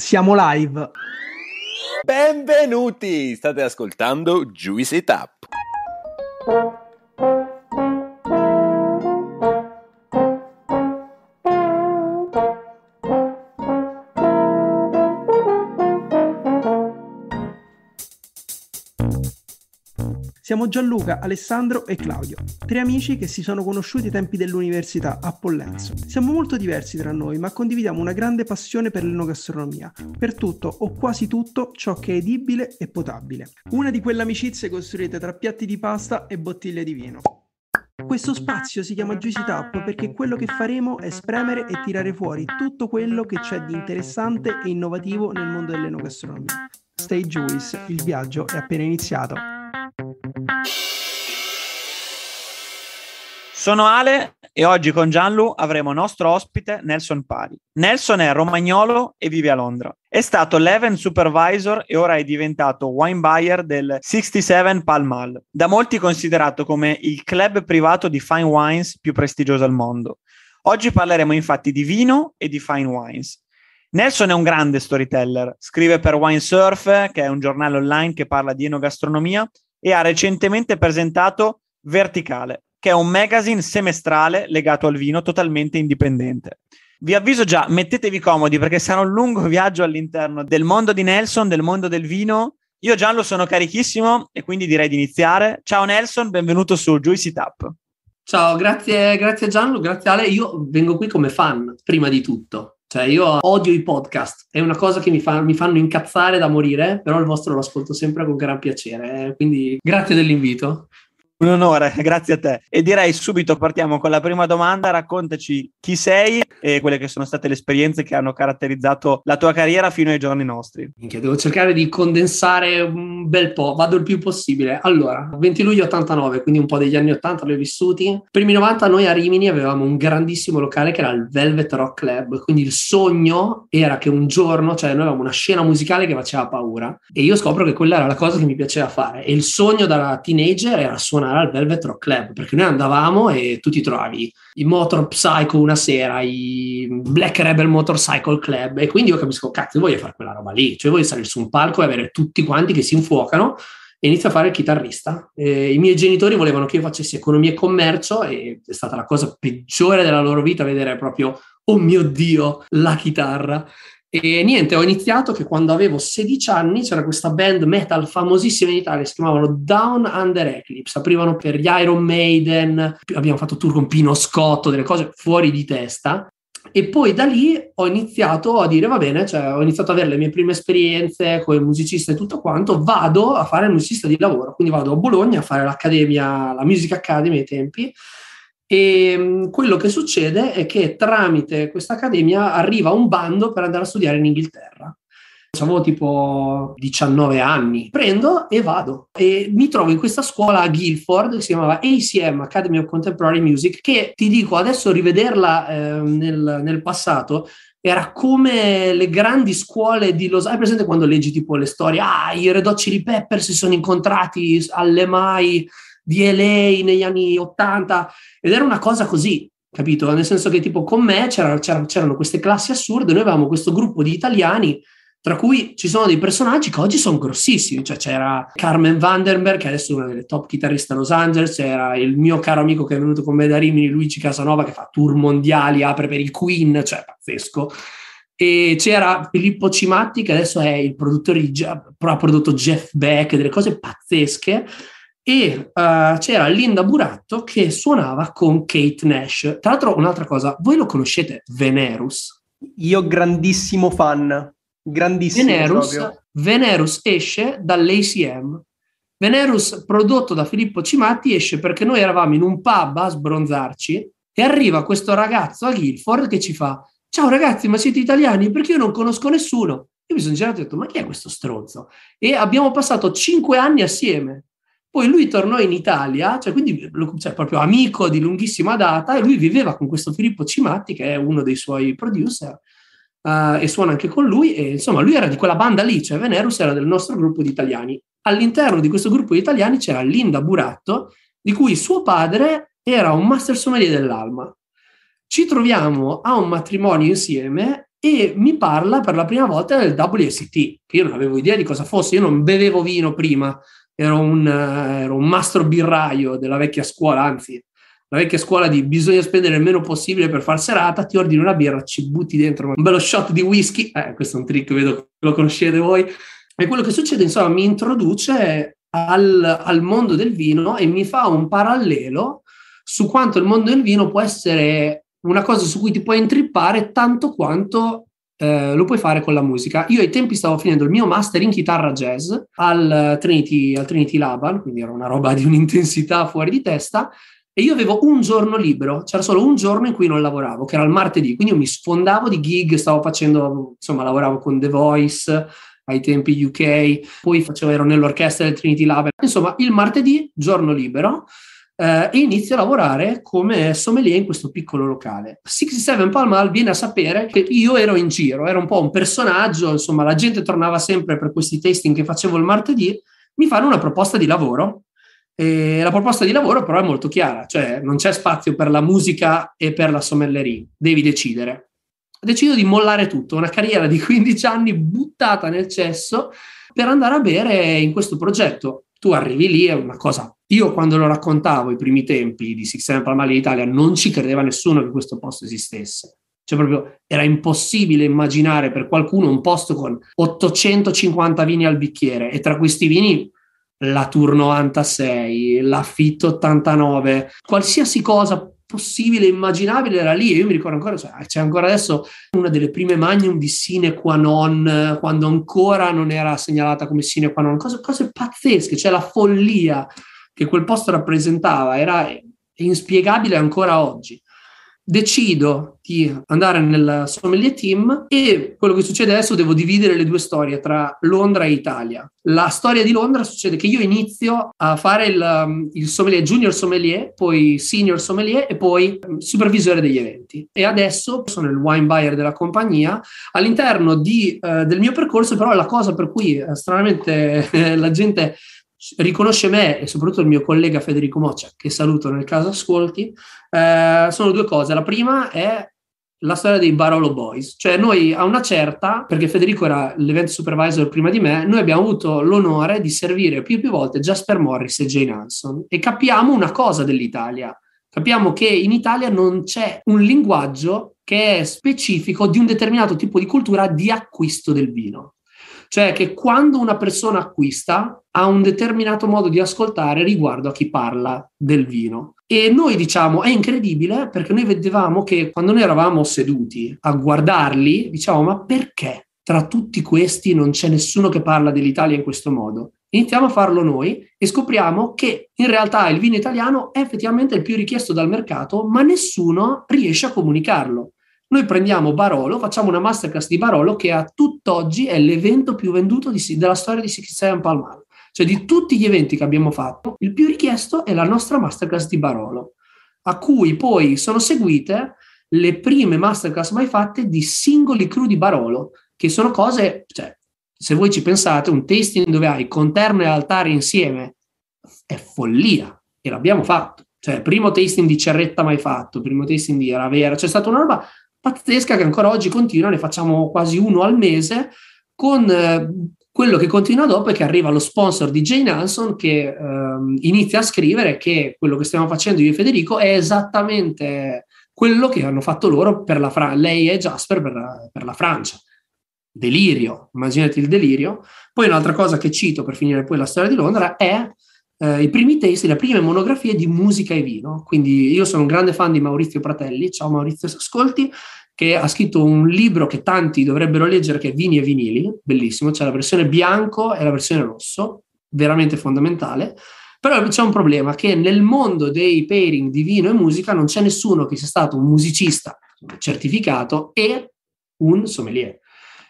Siamo live. Benvenuti! State ascoltando Juicy Tap. Siamo Gianluca, Alessandro e Claudio, tre amici che si sono conosciuti ai tempi dell'università a Pollenzo. Siamo molto diversi tra noi, ma condividiamo una grande passione per l'enogastronomia, per tutto o quasi tutto ciò che è edibile e potabile. Una di quelle amicizie costruite tra piatti di pasta e bottiglie di vino. Questo spazio si chiama Juicy Tap perché quello che faremo è spremere e tirare fuori tutto quello che c'è di interessante e innovativo nel mondo dell'enogastronomia. Stay Juice, il viaggio è appena iniziato. Sono Ale e oggi con Gianlu avremo nostro ospite Nelson Pari. Nelson è romagnolo e vive a Londra. È stato l'event supervisor e ora è diventato wine buyer del 67 Pall Mall, da molti considerato come il club privato di fine wines più prestigioso al mondo. Oggi parleremo infatti di vino e di fine wines. Nelson è un grande storyteller, scrive per Winesurf, che è un giornale online che parla di enogastronomia, e ha recentemente presentato Verticale, che è un magazine semestrale legato al vino totalmente indipendente. Vi avviso già, mettetevi comodi perché sarà un lungo viaggio all'interno del mondo di Nelson, del mondo del vino. Io Gianlo sono carichissimo e quindi direi di iniziare. Ciao Nelson, benvenuto su Juicy Tap. Ciao, grazie, grazie Gianlu, grazie Ale. Io vengo qui come fan, prima di tutto. Cioè, io odio i podcast, è una cosa che mi, fa, mi, fanno incazzare da morire, però il vostro lo ascolto sempre con gran piacere, quindi grazie dell'invito. Un onore, grazie a te. E direi subito partiamo con la prima domanda. Raccontaci chi sei e quelle che sono state le esperienze che hanno caratterizzato la tua carriera fino ai giorni nostri. Minchia, devo cercare di condensare un bel po', vado il più possibile. Allora, 20 luglio 89, quindi un po' degli anni 80 li ho vissuti. Primi 90 noi a Rimini avevamo un grandissimo locale che era il Velvet Rock Club, quindi il sogno era che un giorno, cioè noi avevamo una scena musicale che faceva paura e io scopro che quella era la cosa che mi piaceva fare e il sogno da teenager era suonare suonare al Velvet Rock Club, perché noi andavamo e tu ti trovavi i Motor Psycho una sera, i Black Rebel Motorcycle Club, e quindi io capisco, cazzo, voglio fare quella roba lì, cioè voglio salire su un palco e avere tutti quanti che si infuocano e inizio a fare il chitarrista. Eh, I miei genitori volevano che io facessi economia e commercio e è stata la cosa peggiore della loro vita vedere proprio, oh mio Dio, la chitarra. E niente, ho iniziato che quando avevo 16 anni c'era questa band metal famosissima in Italia, si chiamavano Down Under Eclipse, aprivano per gli Iron Maiden, abbiamo fatto tour con Pino Scotto, delle cose fuori di testa. E poi da lì ho iniziato a dire, va bene, cioè, ho iniziato ad avere le mie prime esperienze come musicista e tutto quanto, vado a fare il musicista di lavoro, quindi vado a Bologna a fare l'accademia, la Music Academy ai tempi, e ehm, quello che succede è che tramite questa accademia arriva un bando per andare a studiare in Inghilterra. Avevo tipo 19 anni, prendo e vado e mi trovo in questa scuola a Guildford che si chiamava ACM Academy of Contemporary Music che ti dico adesso rivederla eh, nel, nel passato era come le grandi scuole di Los Angeles. Hai presente quando leggi tipo le storie? Ah, i Red Hot Chili Peppers si sono incontrati alle mai di LA negli anni 80 ed era una cosa così, capito? Nel senso che tipo con me c'erano, c'erano, c'erano queste classi assurde, noi avevamo questo gruppo di italiani tra cui ci sono dei personaggi che oggi sono grossissimi, cioè c'era Carmen Vandenberg che adesso è una delle top chitarriste a Los Angeles, c'era il mio caro amico che è venuto con me da Rimini, Luigi Casanova che fa tour mondiali, apre per il Queen, cioè pazzesco. E c'era Filippo Cimatti che adesso è il produttore, di, ha prodotto Jeff Beck, delle cose pazzesche e uh, c'era Linda Buratto che suonava con Kate Nash. Tra l'altro, un'altra cosa, voi lo conoscete Venerus? Io grandissimo fan, grandissimo Venerus, Venerus esce dall'ACM. Venerus prodotto da Filippo Cimatti esce perché noi eravamo in un pub a sbronzarci e arriva questo ragazzo a Guilford che ci fa ciao ragazzi ma siete italiani perché io non conosco nessuno. Io mi sono girato e ho detto ma chi è questo stronzo? E abbiamo passato cinque anni assieme poi lui tornò in Italia, cioè quindi cioè proprio amico di lunghissima data, e lui viveva con questo Filippo Cimatti, che è uno dei suoi producer, uh, e suona anche con lui. E insomma, lui era di quella banda lì, cioè Venerus era del nostro gruppo di italiani. All'interno di questo gruppo di italiani c'era Linda Buratto, di cui suo padre era un master sommelier dell'Alma. Ci troviamo a un matrimonio insieme e mi parla per la prima volta del WST, che io non avevo idea di cosa fosse, io non bevevo vino prima ero un, eh, ero un mastro birraio della vecchia scuola, anzi, la vecchia scuola di bisogna spendere il meno possibile per far serata, ti ordini una birra, ci butti dentro un bello shot di whisky, eh, questo è un trick, vedo che lo conoscete voi, e quello che succede, insomma, mi introduce al, al mondo del vino e mi fa un parallelo su quanto il mondo del vino può essere una cosa su cui ti puoi intrippare tanto quanto eh, lo puoi fare con la musica. Io ai tempi stavo finendo il mio master in chitarra jazz al eh, Trinity, al Trinity Laban, quindi era una roba di un'intensità fuori di testa, e io avevo un giorno libero, c'era solo un giorno in cui non lavoravo, che era il martedì, quindi io mi sfondavo di gig, stavo facendo, insomma, lavoravo con The Voice ai tempi UK, poi facevo, ero nell'orchestra del Trinity Lab, insomma, il martedì, giorno libero, eh, e inizio a lavorare come sommelier in questo piccolo locale. 67 Palmal viene a sapere che io ero in giro, ero un po' un personaggio, insomma la gente tornava sempre per questi tasting che facevo il martedì, mi fanno una proposta di lavoro e la proposta di lavoro però è molto chiara, cioè non c'è spazio per la musica e per la sommellerie, devi decidere. Decido di mollare tutto, una carriera di 15 anni buttata nel cesso per andare a bere in questo progetto tu arrivi lì, è una cosa... Io quando lo raccontavo i primi tempi di Six Palmali Palma d'Italia non ci credeva nessuno che questo posto esistesse. Cioè proprio era impossibile immaginare per qualcuno un posto con 850 vini al bicchiere e tra questi vini la Tour 96, l'affitto 89, qualsiasi cosa possibile, immaginabile era lì. io mi ricordo ancora, cioè, c'è ancora adesso una delle prime magnum di sine qua non, quando ancora non era segnalata come sine qua non, cose, cose pazzesche, cioè la follia che quel posto rappresentava era inspiegabile ancora oggi decido di andare nel sommelier team e quello che succede adesso devo dividere le due storie tra Londra e Italia. La storia di Londra succede che io inizio a fare il, um, il sommelier junior sommelier, poi senior sommelier e poi um, supervisore degli eventi. E adesso sono il wine buyer della compagnia. All'interno di, eh, del mio percorso però la cosa per cui eh, stranamente la gente riconosce me e soprattutto il mio collega Federico Moccia, che saluto nel caso ascolti, eh, sono due cose. La prima è la storia dei Barolo Boys, cioè noi a una certa, perché Federico era l'event supervisor prima di me, noi abbiamo avuto l'onore di servire più e più volte Jasper Morris e Jane Hanson e capiamo una cosa dell'Italia, capiamo che in Italia non c'è un linguaggio che è specifico di un determinato tipo di cultura di acquisto del vino. Cioè che quando una persona acquista ha un determinato modo di ascoltare riguardo a chi parla del vino. E noi diciamo, è incredibile perché noi vedevamo che quando noi eravamo seduti a guardarli, diciamo, ma perché tra tutti questi non c'è nessuno che parla dell'Italia in questo modo? Iniziamo a farlo noi e scopriamo che in realtà il vino italiano è effettivamente il più richiesto dal mercato, ma nessuno riesce a comunicarlo. Noi prendiamo Barolo, facciamo una masterclass di Barolo che a tutt'oggi è l'evento più venduto di, della storia di Six Sixth Palmar. Cioè di tutti gli eventi che abbiamo fatto, il più richiesto è la nostra masterclass di Barolo, a cui poi sono seguite le prime masterclass mai fatte di singoli crew di Barolo, che sono cose, cioè, se voi ci pensate, un tasting dove hai conterno e altare insieme è follia e l'abbiamo fatto. Cioè, primo tasting di Cerretta mai fatto, primo tasting di Ravera, c'è stata una roba pazzesca che ancora oggi continua, ne facciamo quasi uno al mese con eh, quello che continua dopo è che arriva lo sponsor di Jane Hanson che ehm, inizia a scrivere che quello che stiamo facendo io e Federico è esattamente quello che hanno fatto loro per la Francia, lei e Jasper per la, per la Francia. Delirio, immaginati il delirio. Poi un'altra cosa che cito per finire poi la storia di Londra è eh, i primi testi, le prime monografie di musica e vino. Quindi io sono un grande fan di Maurizio Pratelli. Ciao Maurizio, se ascolti che ha scritto un libro che tanti dovrebbero leggere, che è Vini e Vinili, bellissimo, c'è la versione bianco e la versione rosso, veramente fondamentale. Però c'è un problema che nel mondo dei pairing di vino e musica non c'è nessuno che sia stato un musicista certificato e un sommelier.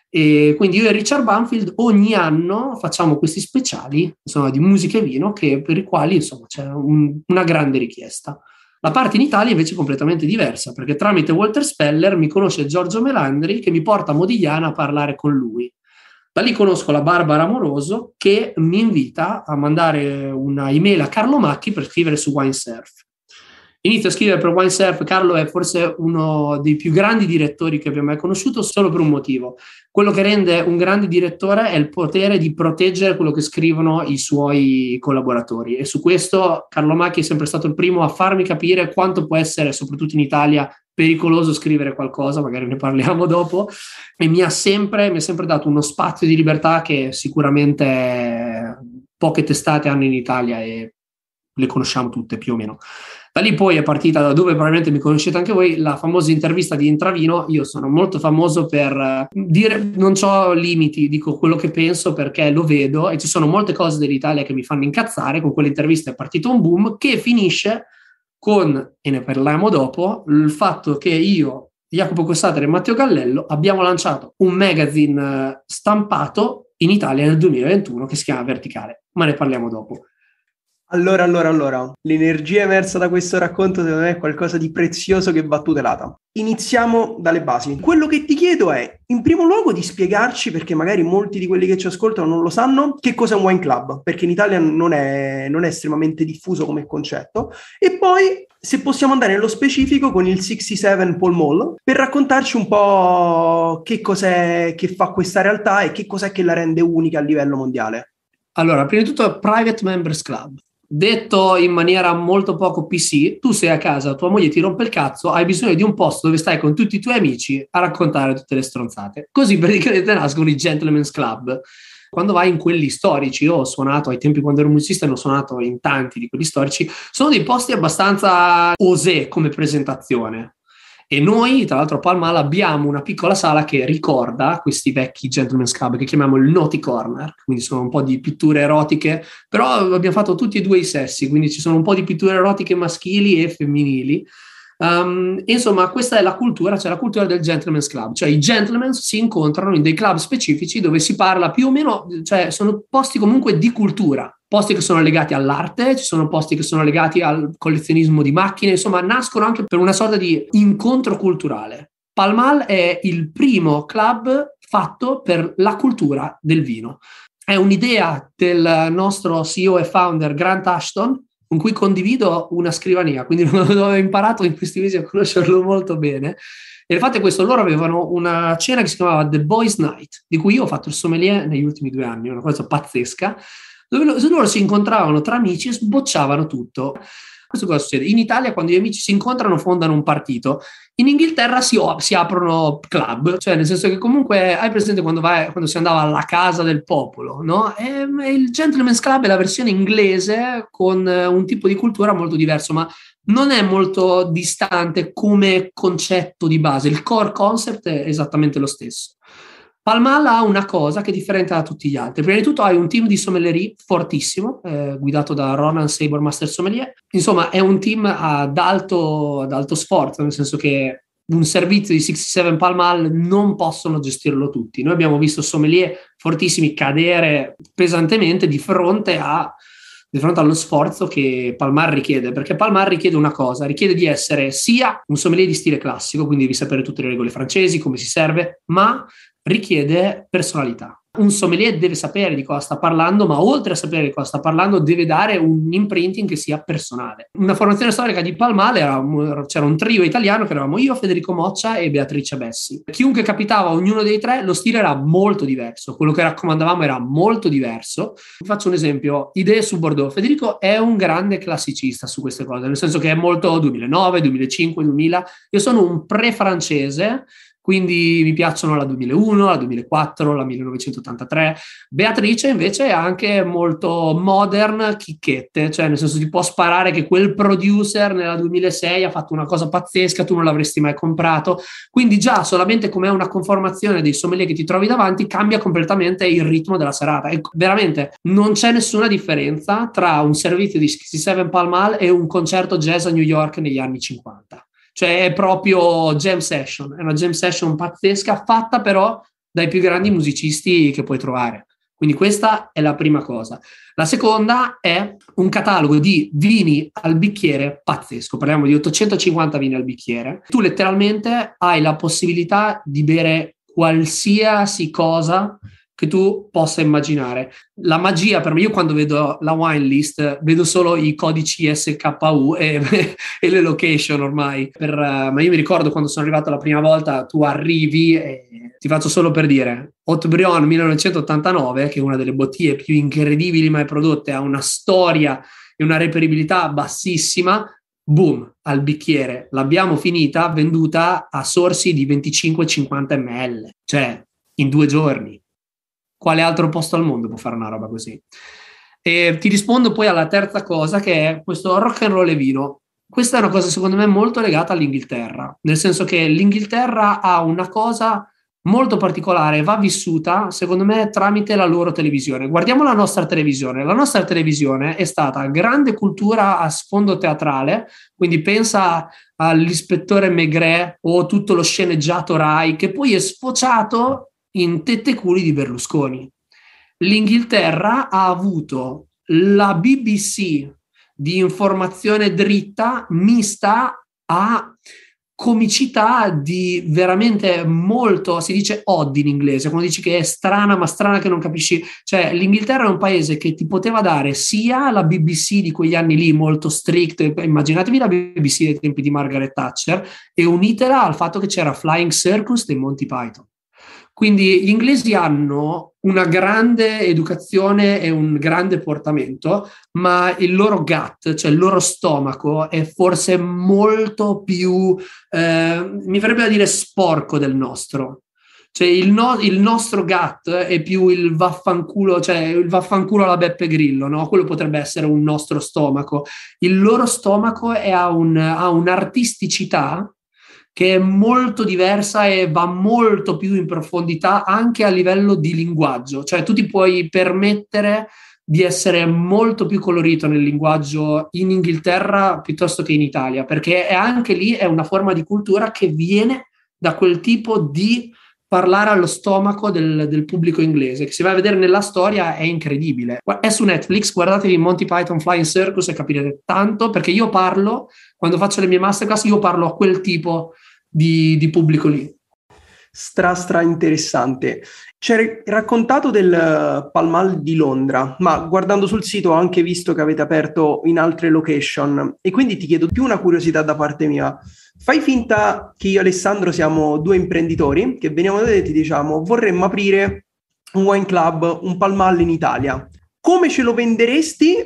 E quindi io e Richard Banfield ogni anno facciamo questi speciali insomma, di musica e vino che, per i quali insomma, c'è un, una grande richiesta. La parte in Italia invece è completamente diversa, perché tramite Walter Speller mi conosce Giorgio Melandri che mi porta a Modigliana a parlare con lui. Da lì conosco la Barbara Amoroso che mi invita a mandare una email a Carlo Macchi per scrivere su Wine Surf. Inizio a scrivere per OneSurf, Carlo è forse uno dei più grandi direttori che abbia mai conosciuto solo per un motivo. Quello che rende un grande direttore è il potere di proteggere quello che scrivono i suoi collaboratori e su questo Carlo Macchi è sempre stato il primo a farmi capire quanto può essere, soprattutto in Italia, pericoloso scrivere qualcosa, magari ne parliamo dopo, e mi ha sempre, mi ha sempre dato uno spazio di libertà che sicuramente poche testate hanno in Italia e le conosciamo tutte più o meno. Da lì poi è partita, da dove probabilmente mi conoscete anche voi, la famosa intervista di Intravino. Io sono molto famoso per eh, dire, non ho limiti, dico quello che penso perché lo vedo e ci sono molte cose dell'Italia che mi fanno incazzare. Con quell'intervista è partito un boom che finisce con, e ne parliamo dopo, il fatto che io, Jacopo Cossater e Matteo Gallello abbiamo lanciato un magazine eh, stampato in Italia nel 2021 che si chiama Verticale, ma ne parliamo dopo. Allora, allora, allora, l'energia emersa da questo racconto secondo me è qualcosa di prezioso che va tutelata. Iniziamo dalle basi. Quello che ti chiedo è, in primo luogo, di spiegarci, perché magari molti di quelli che ci ascoltano non lo sanno, che cos'è un wine club, perché in Italia non è, non è estremamente diffuso come concetto, e poi se possiamo andare nello specifico con il 67 Paul Mall per raccontarci un po' che cos'è che fa questa realtà e che cos'è che la rende unica a livello mondiale. Allora, prima di tutto Private Members Club. Detto in maniera molto poco PC, tu sei a casa, tua moglie ti rompe il cazzo, hai bisogno di un posto dove stai con tutti i tuoi amici a raccontare tutte le stronzate. Così praticamente nascono i gentleman's club. Quando vai in quelli storici, io ho suonato ai tempi quando ero musicista, ne ho suonato in tanti di quelli storici, sono dei posti abbastanza osè come presentazione e noi, tra l'altro, a Palmala abbiamo una piccola sala che ricorda questi vecchi Gentleman's Club che chiamiamo il Naughty Corner, quindi sono un po' di pitture erotiche, però abbiamo fatto tutti e due i sessi, quindi ci sono un po' di pitture erotiche maschili e femminili. Um, insomma, questa è la cultura, cioè la cultura del gentleman's club, cioè i gentlemen si incontrano in dei club specifici dove si parla più o meno, cioè sono posti comunque di cultura, posti che sono legati all'arte, ci sono posti che sono legati al collezionismo di macchine, insomma, nascono anche per una sorta di incontro culturale. Palmal è il primo club fatto per la cultura del vino. È un'idea del nostro CEO e founder Grant Ashton, con cui condivido una scrivania, quindi ho imparato in questi mesi a conoscerlo molto bene. E il fatto è questo, loro avevano una cena che si chiamava The Boys Night, di cui io ho fatto il sommelier negli ultimi due anni, una cosa pazzesca, dove loro si incontravano tra amici e sbocciavano tutto. Questo cosa succede? In Italia quando gli amici si incontrano fondano un partito, in Inghilterra si, op- si aprono club, cioè nel senso che comunque hai presente quando, vai, quando si andava alla casa del popolo, no? E, il Gentleman's Club è la versione inglese con eh, un tipo di cultura molto diverso, ma non è molto distante come concetto di base, il core concept è esattamente lo stesso. Palmalla ha una cosa che è differente da tutti gli altri. Prima di tutto hai un team di sommelier fortissimo, eh, guidato da Ronan Sabor Master Sommelier. Insomma, è un team ad alto, ad alto sforzo, nel senso che un servizio di 67 Palmal non possono gestirlo tutti. Noi abbiamo visto sommelier fortissimi cadere pesantemente di fronte, a, di fronte allo sforzo che Palmar richiede, perché Palmar richiede una cosa, richiede di essere sia un sommelier di stile classico, quindi devi sapere tutte le regole francesi, come si serve, ma richiede personalità. Un sommelier deve sapere di cosa sta parlando, ma oltre a sapere di cosa sta parlando, deve dare un imprinting che sia personale. Una formazione storica di Palmale era, c'era un trio italiano che eravamo io, Federico Moccia e Beatrice Bessi. Chiunque capitava ognuno dei tre, lo stile era molto diverso, quello che raccomandavamo era molto diverso. Vi faccio un esempio: idee su Bordeaux. Federico è un grande classicista su queste cose, nel senso che è molto 2009, 2005, 2000. Io sono un pre-francese quindi mi piacciono la 2001, la 2004, la 1983. Beatrice invece è anche molto modern, chicchette, cioè nel senso ti può sparare che quel producer nella 2006 ha fatto una cosa pazzesca, tu non l'avresti mai comprato. Quindi già solamente come una conformazione dei sommelier che ti trovi davanti cambia completamente il ritmo della serata. E veramente non c'è nessuna differenza tra un servizio di 67 Palmal e un concerto jazz a New York negli anni 50. Cioè è proprio jam session, è una jam session pazzesca fatta però dai più grandi musicisti che puoi trovare. Quindi questa è la prima cosa. La seconda è un catalogo di vini al bicchiere pazzesco, parliamo di 850 vini al bicchiere. Tu letteralmente hai la possibilità di bere qualsiasi cosa che tu possa immaginare. La magia per me, io quando vedo la wine list, vedo solo i codici SKU e, e le location ormai. Per, uh, ma io mi ricordo quando sono arrivato la prima volta, tu arrivi e ti faccio solo per dire, Haute-Brion 1989, che è una delle bottiglie più incredibili mai prodotte, ha una storia e una reperibilità bassissima, boom, al bicchiere, l'abbiamo finita, venduta a sorsi di 25-50 ml, cioè in due giorni quale altro posto al mondo può fare una roba così? E ti rispondo poi alla terza cosa che è questo rock and roll e vino. Questa è una cosa secondo me molto legata all'Inghilterra, nel senso che l'Inghilterra ha una cosa molto particolare, va vissuta secondo me tramite la loro televisione. Guardiamo la nostra televisione. La nostra televisione è stata grande cultura a sfondo teatrale, quindi pensa all'ispettore Maigret o tutto lo sceneggiato Rai che poi è sfociato in tetteculi di Berlusconi. L'Inghilterra ha avuto la BBC di informazione dritta mista a comicità di veramente molto, si dice odd in inglese, quando dici che è strana, ma strana che non capisci, cioè l'Inghilterra è un paese che ti poteva dare sia la BBC di quegli anni lì molto strict, immaginatevi la BBC dei tempi di Margaret Thatcher e unitela al fatto che c'era Flying Circus dei Monty Python. Quindi gli inglesi hanno una grande educazione e un grande portamento, ma il loro gut, cioè il loro stomaco, è forse molto più, eh, mi verrebbe da dire, sporco del nostro. Cioè il, no, il, nostro gut è più il vaffanculo, cioè il vaffanculo alla Beppe Grillo, no? Quello potrebbe essere un nostro stomaco. Il loro stomaco è, ha, un, ha un'artisticità che è molto diversa e va molto più in profondità anche a livello di linguaggio, cioè tu ti puoi permettere di essere molto più colorito nel linguaggio in Inghilterra piuttosto che in Italia, perché anche lì è una forma di cultura che viene da quel tipo di parlare allo stomaco del, del, pubblico inglese, che si va a vedere nella storia è incredibile. È su Netflix, guardatevi Monty Python Flying Circus e capirete tanto, perché io parlo, quando faccio le mie masterclass, io parlo a quel tipo di, di pubblico lì stra stra interessante. C'è raccontato del eh, Palmal di Londra, ma guardando sul sito ho anche visto che avete aperto in altre location e quindi ti chiedo più una curiosità da parte mia. Fai finta che io e Alessandro siamo due imprenditori che veniamo da te e ti diciamo vorremmo aprire un wine club, un Palmal in Italia. Come ce lo venderesti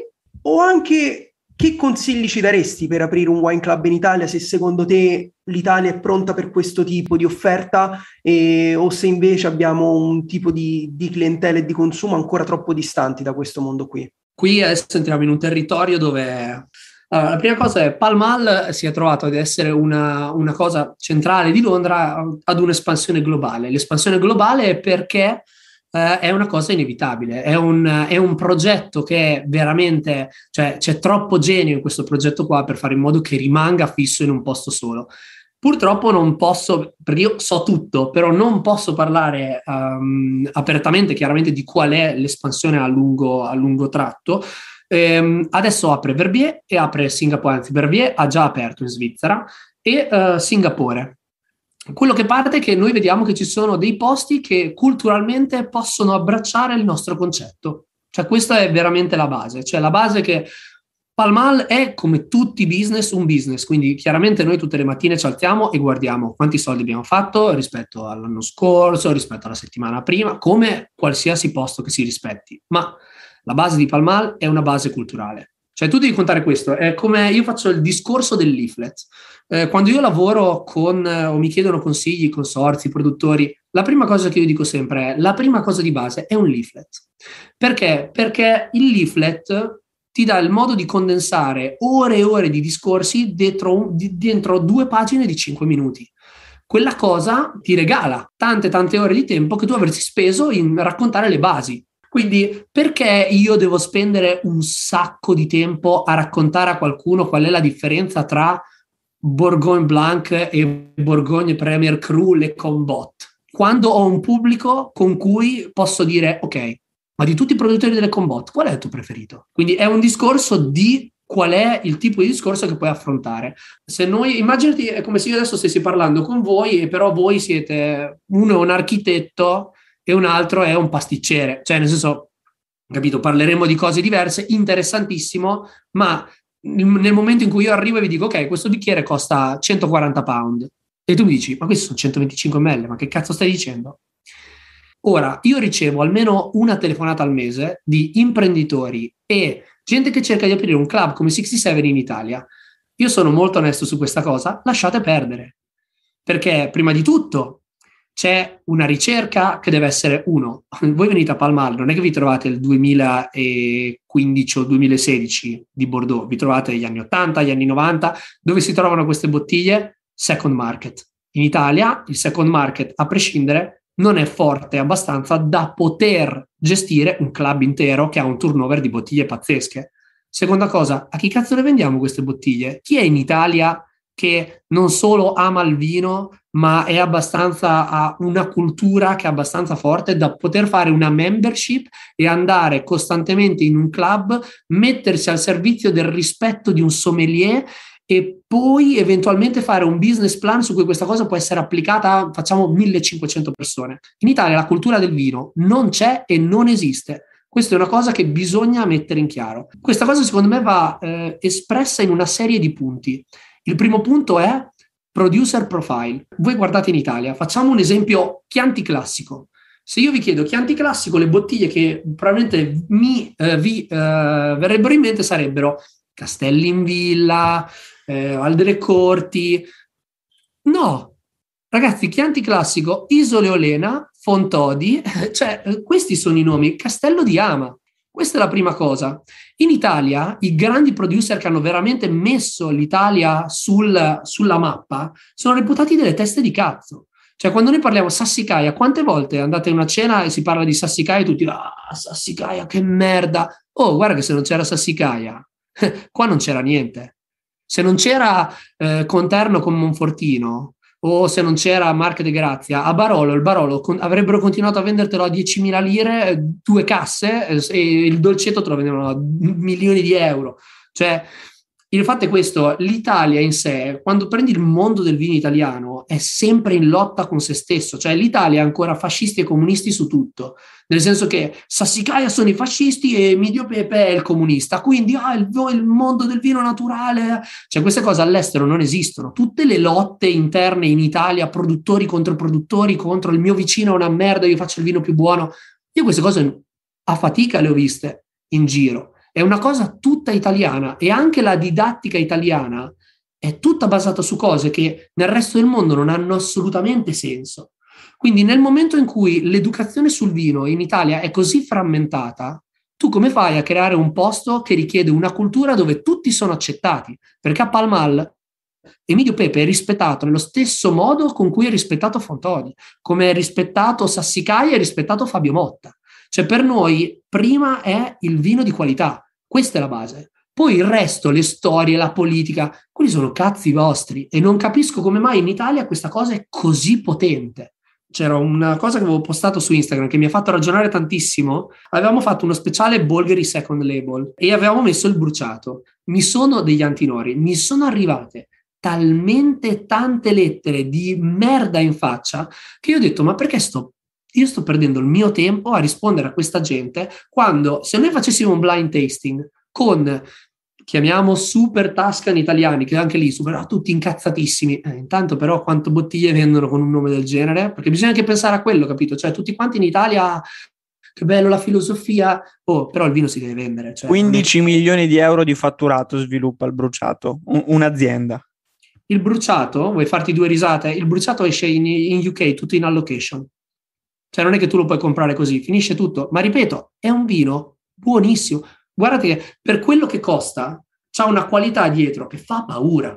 o anche che consigli ci daresti per aprire un wine club in Italia se secondo te l'Italia è pronta per questo tipo di offerta e, o se invece abbiamo un tipo di, di clientela e di consumo ancora troppo distanti da questo mondo qui? Qui adesso entriamo in un territorio dove allora, la prima cosa è Palmal si è trovato ad essere una, una cosa centrale di Londra ad un'espansione globale. L'espansione globale è perché eh, è una cosa inevitabile, è un, è un progetto che veramente, cioè c'è troppo genio in questo progetto qua per fare in modo che rimanga fisso in un posto solo. Purtroppo non posso, perché io so tutto, però non posso parlare um, apertamente, chiaramente, di qual è l'espansione a lungo, a lungo tratto. Ehm, adesso apre Verbier e apre Singapore, anzi Verbier ha già aperto in Svizzera e uh, Singapore quello che parte è che noi vediamo che ci sono dei posti che culturalmente possono abbracciare il nostro concetto. Cioè questa è veramente la base, cioè la base che Palmal è come tutti i business un business, quindi chiaramente noi tutte le mattine ci alziamo e guardiamo quanti soldi abbiamo fatto rispetto all'anno scorso, rispetto alla settimana prima, come qualsiasi posto che si rispetti. Ma la base di Palmal è una base culturale. Cioè tu devi contare questo, è come io faccio il discorso del leaflet. Eh, quando io lavoro con eh, o mi chiedono consigli, consorzi, produttori, la prima cosa che io dico sempre è la prima cosa di base è un leaflet. Perché? Perché il leaflet ti dà il modo di condensare ore e ore di discorsi dentro, dentro due pagine di cinque minuti quella cosa ti regala tante tante ore di tempo che tu avresti speso in raccontare le basi. Quindi perché io devo spendere un sacco di tempo a raccontare a qualcuno qual è la differenza tra Borgogne Blanc e Borgogne Premier Cru Le Combot. Quando ho un pubblico con cui posso dire, ok, ma di tutti i produttori delle combot, qual è il tuo preferito? Quindi è un discorso di qual è il tipo di discorso che puoi affrontare. Se noi, immaginati, è come se io adesso stessi parlando con voi, e però voi siete, uno è un architetto e un altro è un pasticcere, cioè nel senso, capito, parleremo di cose diverse, interessantissimo, ma nel momento in cui io arrivo e vi dico ok, questo bicchiere costa 140 pound e tu mi dici ma questi sono 125 ml, ma che cazzo stai dicendo? Ora, io ricevo almeno una telefonata al mese di imprenditori e gente che cerca di aprire un club come 67 in Italia. Io sono molto onesto su questa cosa, lasciate perdere. Perché prima di tutto c'è una ricerca che deve essere uno. Voi venite a Palmar, non è che vi trovate il 2015 o 2016 di Bordeaux, vi trovate gli anni 80, gli anni 90, dove si trovano queste bottiglie? Second market. In Italia il second market, a prescindere, non è forte abbastanza da poter gestire un club intero che ha un turnover di bottiglie pazzesche. Seconda cosa, a chi cazzo le vendiamo queste bottiglie? Chi è in Italia che non solo ama il vino, ma è abbastanza ha una cultura che è abbastanza forte da poter fare una membership e andare costantemente in un club, mettersi al servizio del rispetto di un sommelier e poi eventualmente fare un business plan su cui questa cosa può essere applicata a, facciamo, 1500 persone. In Italia la cultura del vino non c'è e non esiste. Questa è una cosa che bisogna mettere in chiaro. Questa cosa secondo me va eh, espressa in una serie di punti. Il primo punto è producer profile. Voi guardate in Italia, facciamo un esempio Chianti classico. Se io vi chiedo Chianti classico, le bottiglie che probabilmente mi, eh, vi eh, verrebbero in mente sarebbero Castelli in Villa, eh, Val delle Corti. No, ragazzi, Chianti classico, Isole Olena, Fontodi, cioè eh, questi sono i nomi, Castello di Ama. Questa è la prima cosa. In Italia i grandi producer che hanno veramente messo l'Italia sul, sulla mappa sono reputati delle teste di cazzo. Cioè, quando noi parliamo Sassicaia, quante volte andate a una cena e si parla di Sassicaia e tutti, dicono ah, Sassicaia, che merda. Oh, guarda che se non c'era Sassicaia, qua non c'era niente. Se non c'era eh, Conterno con Monfortino, o se non c'era Marco De Grazia, a Barolo, il Barolo con, avrebbero continuato a vendertelo a 10.000 lire, eh, due casse eh, e il dolcetto te lo vendevano a milioni di euro. Cioè, il fatto è questo, l'Italia in sé, quando prendi il mondo del vino italiano, è sempre in lotta con se stesso, cioè l'Italia è ancora fascisti e comunisti su tutto, nel senso che Sassicaia sono i fascisti e Midio Pepe è il comunista, quindi ah, il, il mondo del vino naturale, cioè queste cose all'estero non esistono, tutte le lotte interne in Italia, produttori contro produttori, contro il mio vicino è una merda, io faccio il vino più buono, io queste cose a fatica le ho viste in giro è una cosa tutta italiana e anche la didattica italiana è tutta basata su cose che nel resto del mondo non hanno assolutamente senso. Quindi nel momento in cui l'educazione sul vino in Italia è così frammentata, tu come fai a creare un posto che richiede una cultura dove tutti sono accettati? Perché a Palmal Emilio Pepe è rispettato nello stesso modo con cui è rispettato Fontoni, come è rispettato Sassicaia e rispettato Fabio Motta. Cioè per noi prima è il vino di qualità, questa è la base. Poi il resto, le storie, la politica, quelli sono cazzi vostri e non capisco come mai in Italia questa cosa è così potente. C'era una cosa che avevo postato su Instagram che mi ha fatto ragionare tantissimo. Avevamo fatto uno speciale Bulgari Second Label e avevamo messo il bruciato. Mi sono degli antinori, mi sono arrivate talmente tante lettere di merda in faccia che io ho detto ma perché sto io sto perdendo il mio tempo a rispondere a questa gente quando se noi facessimo un blind tasting con chiamiamo super Tuscan italiani, che anche lì super, ah, tutti incazzatissimi. Eh, intanto però quante bottiglie vendono con un nome del genere? Perché bisogna anche pensare a quello, capito? Cioè tutti quanti in Italia, che bello la filosofia, oh, però il vino si deve vendere. Cioè, 15 non... milioni di euro di fatturato sviluppa il bruciato, un- un'azienda. Il bruciato, vuoi farti due risate? Il bruciato esce in, in UK tutto in allocation. Cioè non è che tu lo puoi comprare così, finisce tutto. Ma ripeto, è un vino buonissimo. Guardate che per quello che costa, c'ha una qualità dietro che fa paura.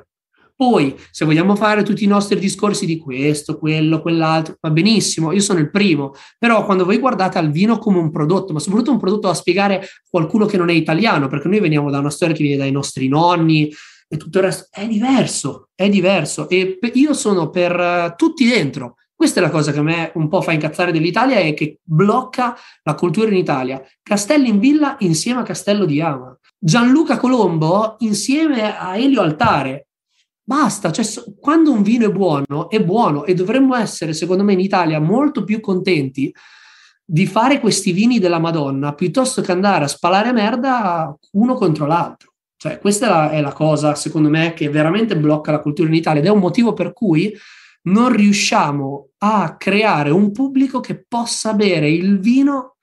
Poi, se vogliamo fare tutti i nostri discorsi di questo, quello, quell'altro, va benissimo, io sono il primo, però quando voi guardate al vino come un prodotto, ma soprattutto un prodotto da spiegare a qualcuno che non è italiano, perché noi veniamo da una storia che viene dai nostri nonni e tutto il resto, è diverso, è diverso e io sono per eh, tutti dentro, questa è la cosa che a me un po' fa incazzare dell'Italia e che blocca la cultura in Italia. Castelli in Villa insieme a Castello di Ama. Gianluca Colombo insieme a Elio Altare. Basta, cioè, quando un vino è buono, è buono e dovremmo essere, secondo me, in Italia molto più contenti di fare questi vini della Madonna piuttosto che andare a spalare merda uno contro l'altro. Cioè, questa è la, è la, cosa, secondo me, che veramente blocca la cultura in Italia ed è un motivo per cui non riusciamo a creare un pubblico che possa bere il vino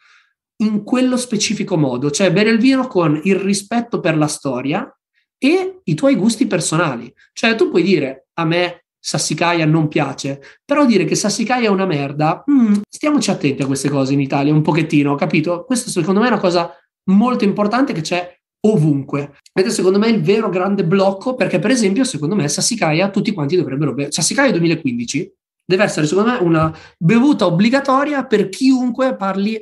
in quello specifico modo, cioè bere il vino con il rispetto per la storia e i tuoi gusti personali. Cioè tu puoi dire a me Sassicaia non piace, però dire che Sassicaia è una merda, mm, stiamoci attenti a queste cose in Italia un pochettino, capito? Questo secondo me è una cosa molto importante che c'è ovunque. Ed è secondo me il vero grande blocco perché per esempio secondo me Sassicaia tutti quanti dovrebbero bere. Sassicaia 2015 deve essere secondo me una bevuta obbligatoria per chiunque parli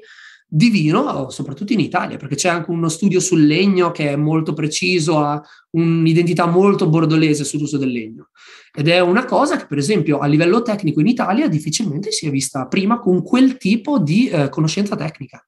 di vino, soprattutto in Italia, perché c'è anche uno studio sul legno che è molto preciso, ha un'identità molto bordolese sull'uso del legno. Ed è una cosa che, per esempio, a livello tecnico in Italia difficilmente si è vista prima con quel tipo di eh, conoscenza tecnica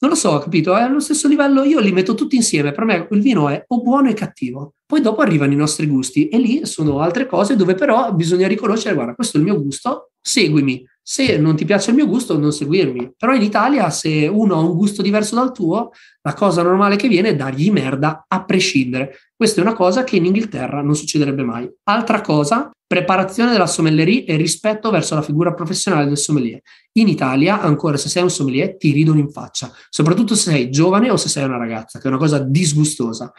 non lo so, capito? È allo stesso livello, io li metto tutti insieme. Per me il vino è o buono o cattivo. Poi dopo arrivano i nostri gusti e lì sono altre cose dove però bisogna riconoscere, guarda, questo è il mio gusto, seguimi se non ti piace il mio gusto, non seguirmi. Però in Italia, se uno ha un gusto diverso dal tuo, la cosa normale che viene è dargli merda a prescindere. Questa è una cosa che in Inghilterra non succederebbe mai. Altra cosa, preparazione della sommellerie e rispetto verso la figura professionale del sommelier. In Italia, ancora se sei un sommelier, ti ridono in faccia, soprattutto se sei giovane o se sei una ragazza, che è una cosa disgustosa.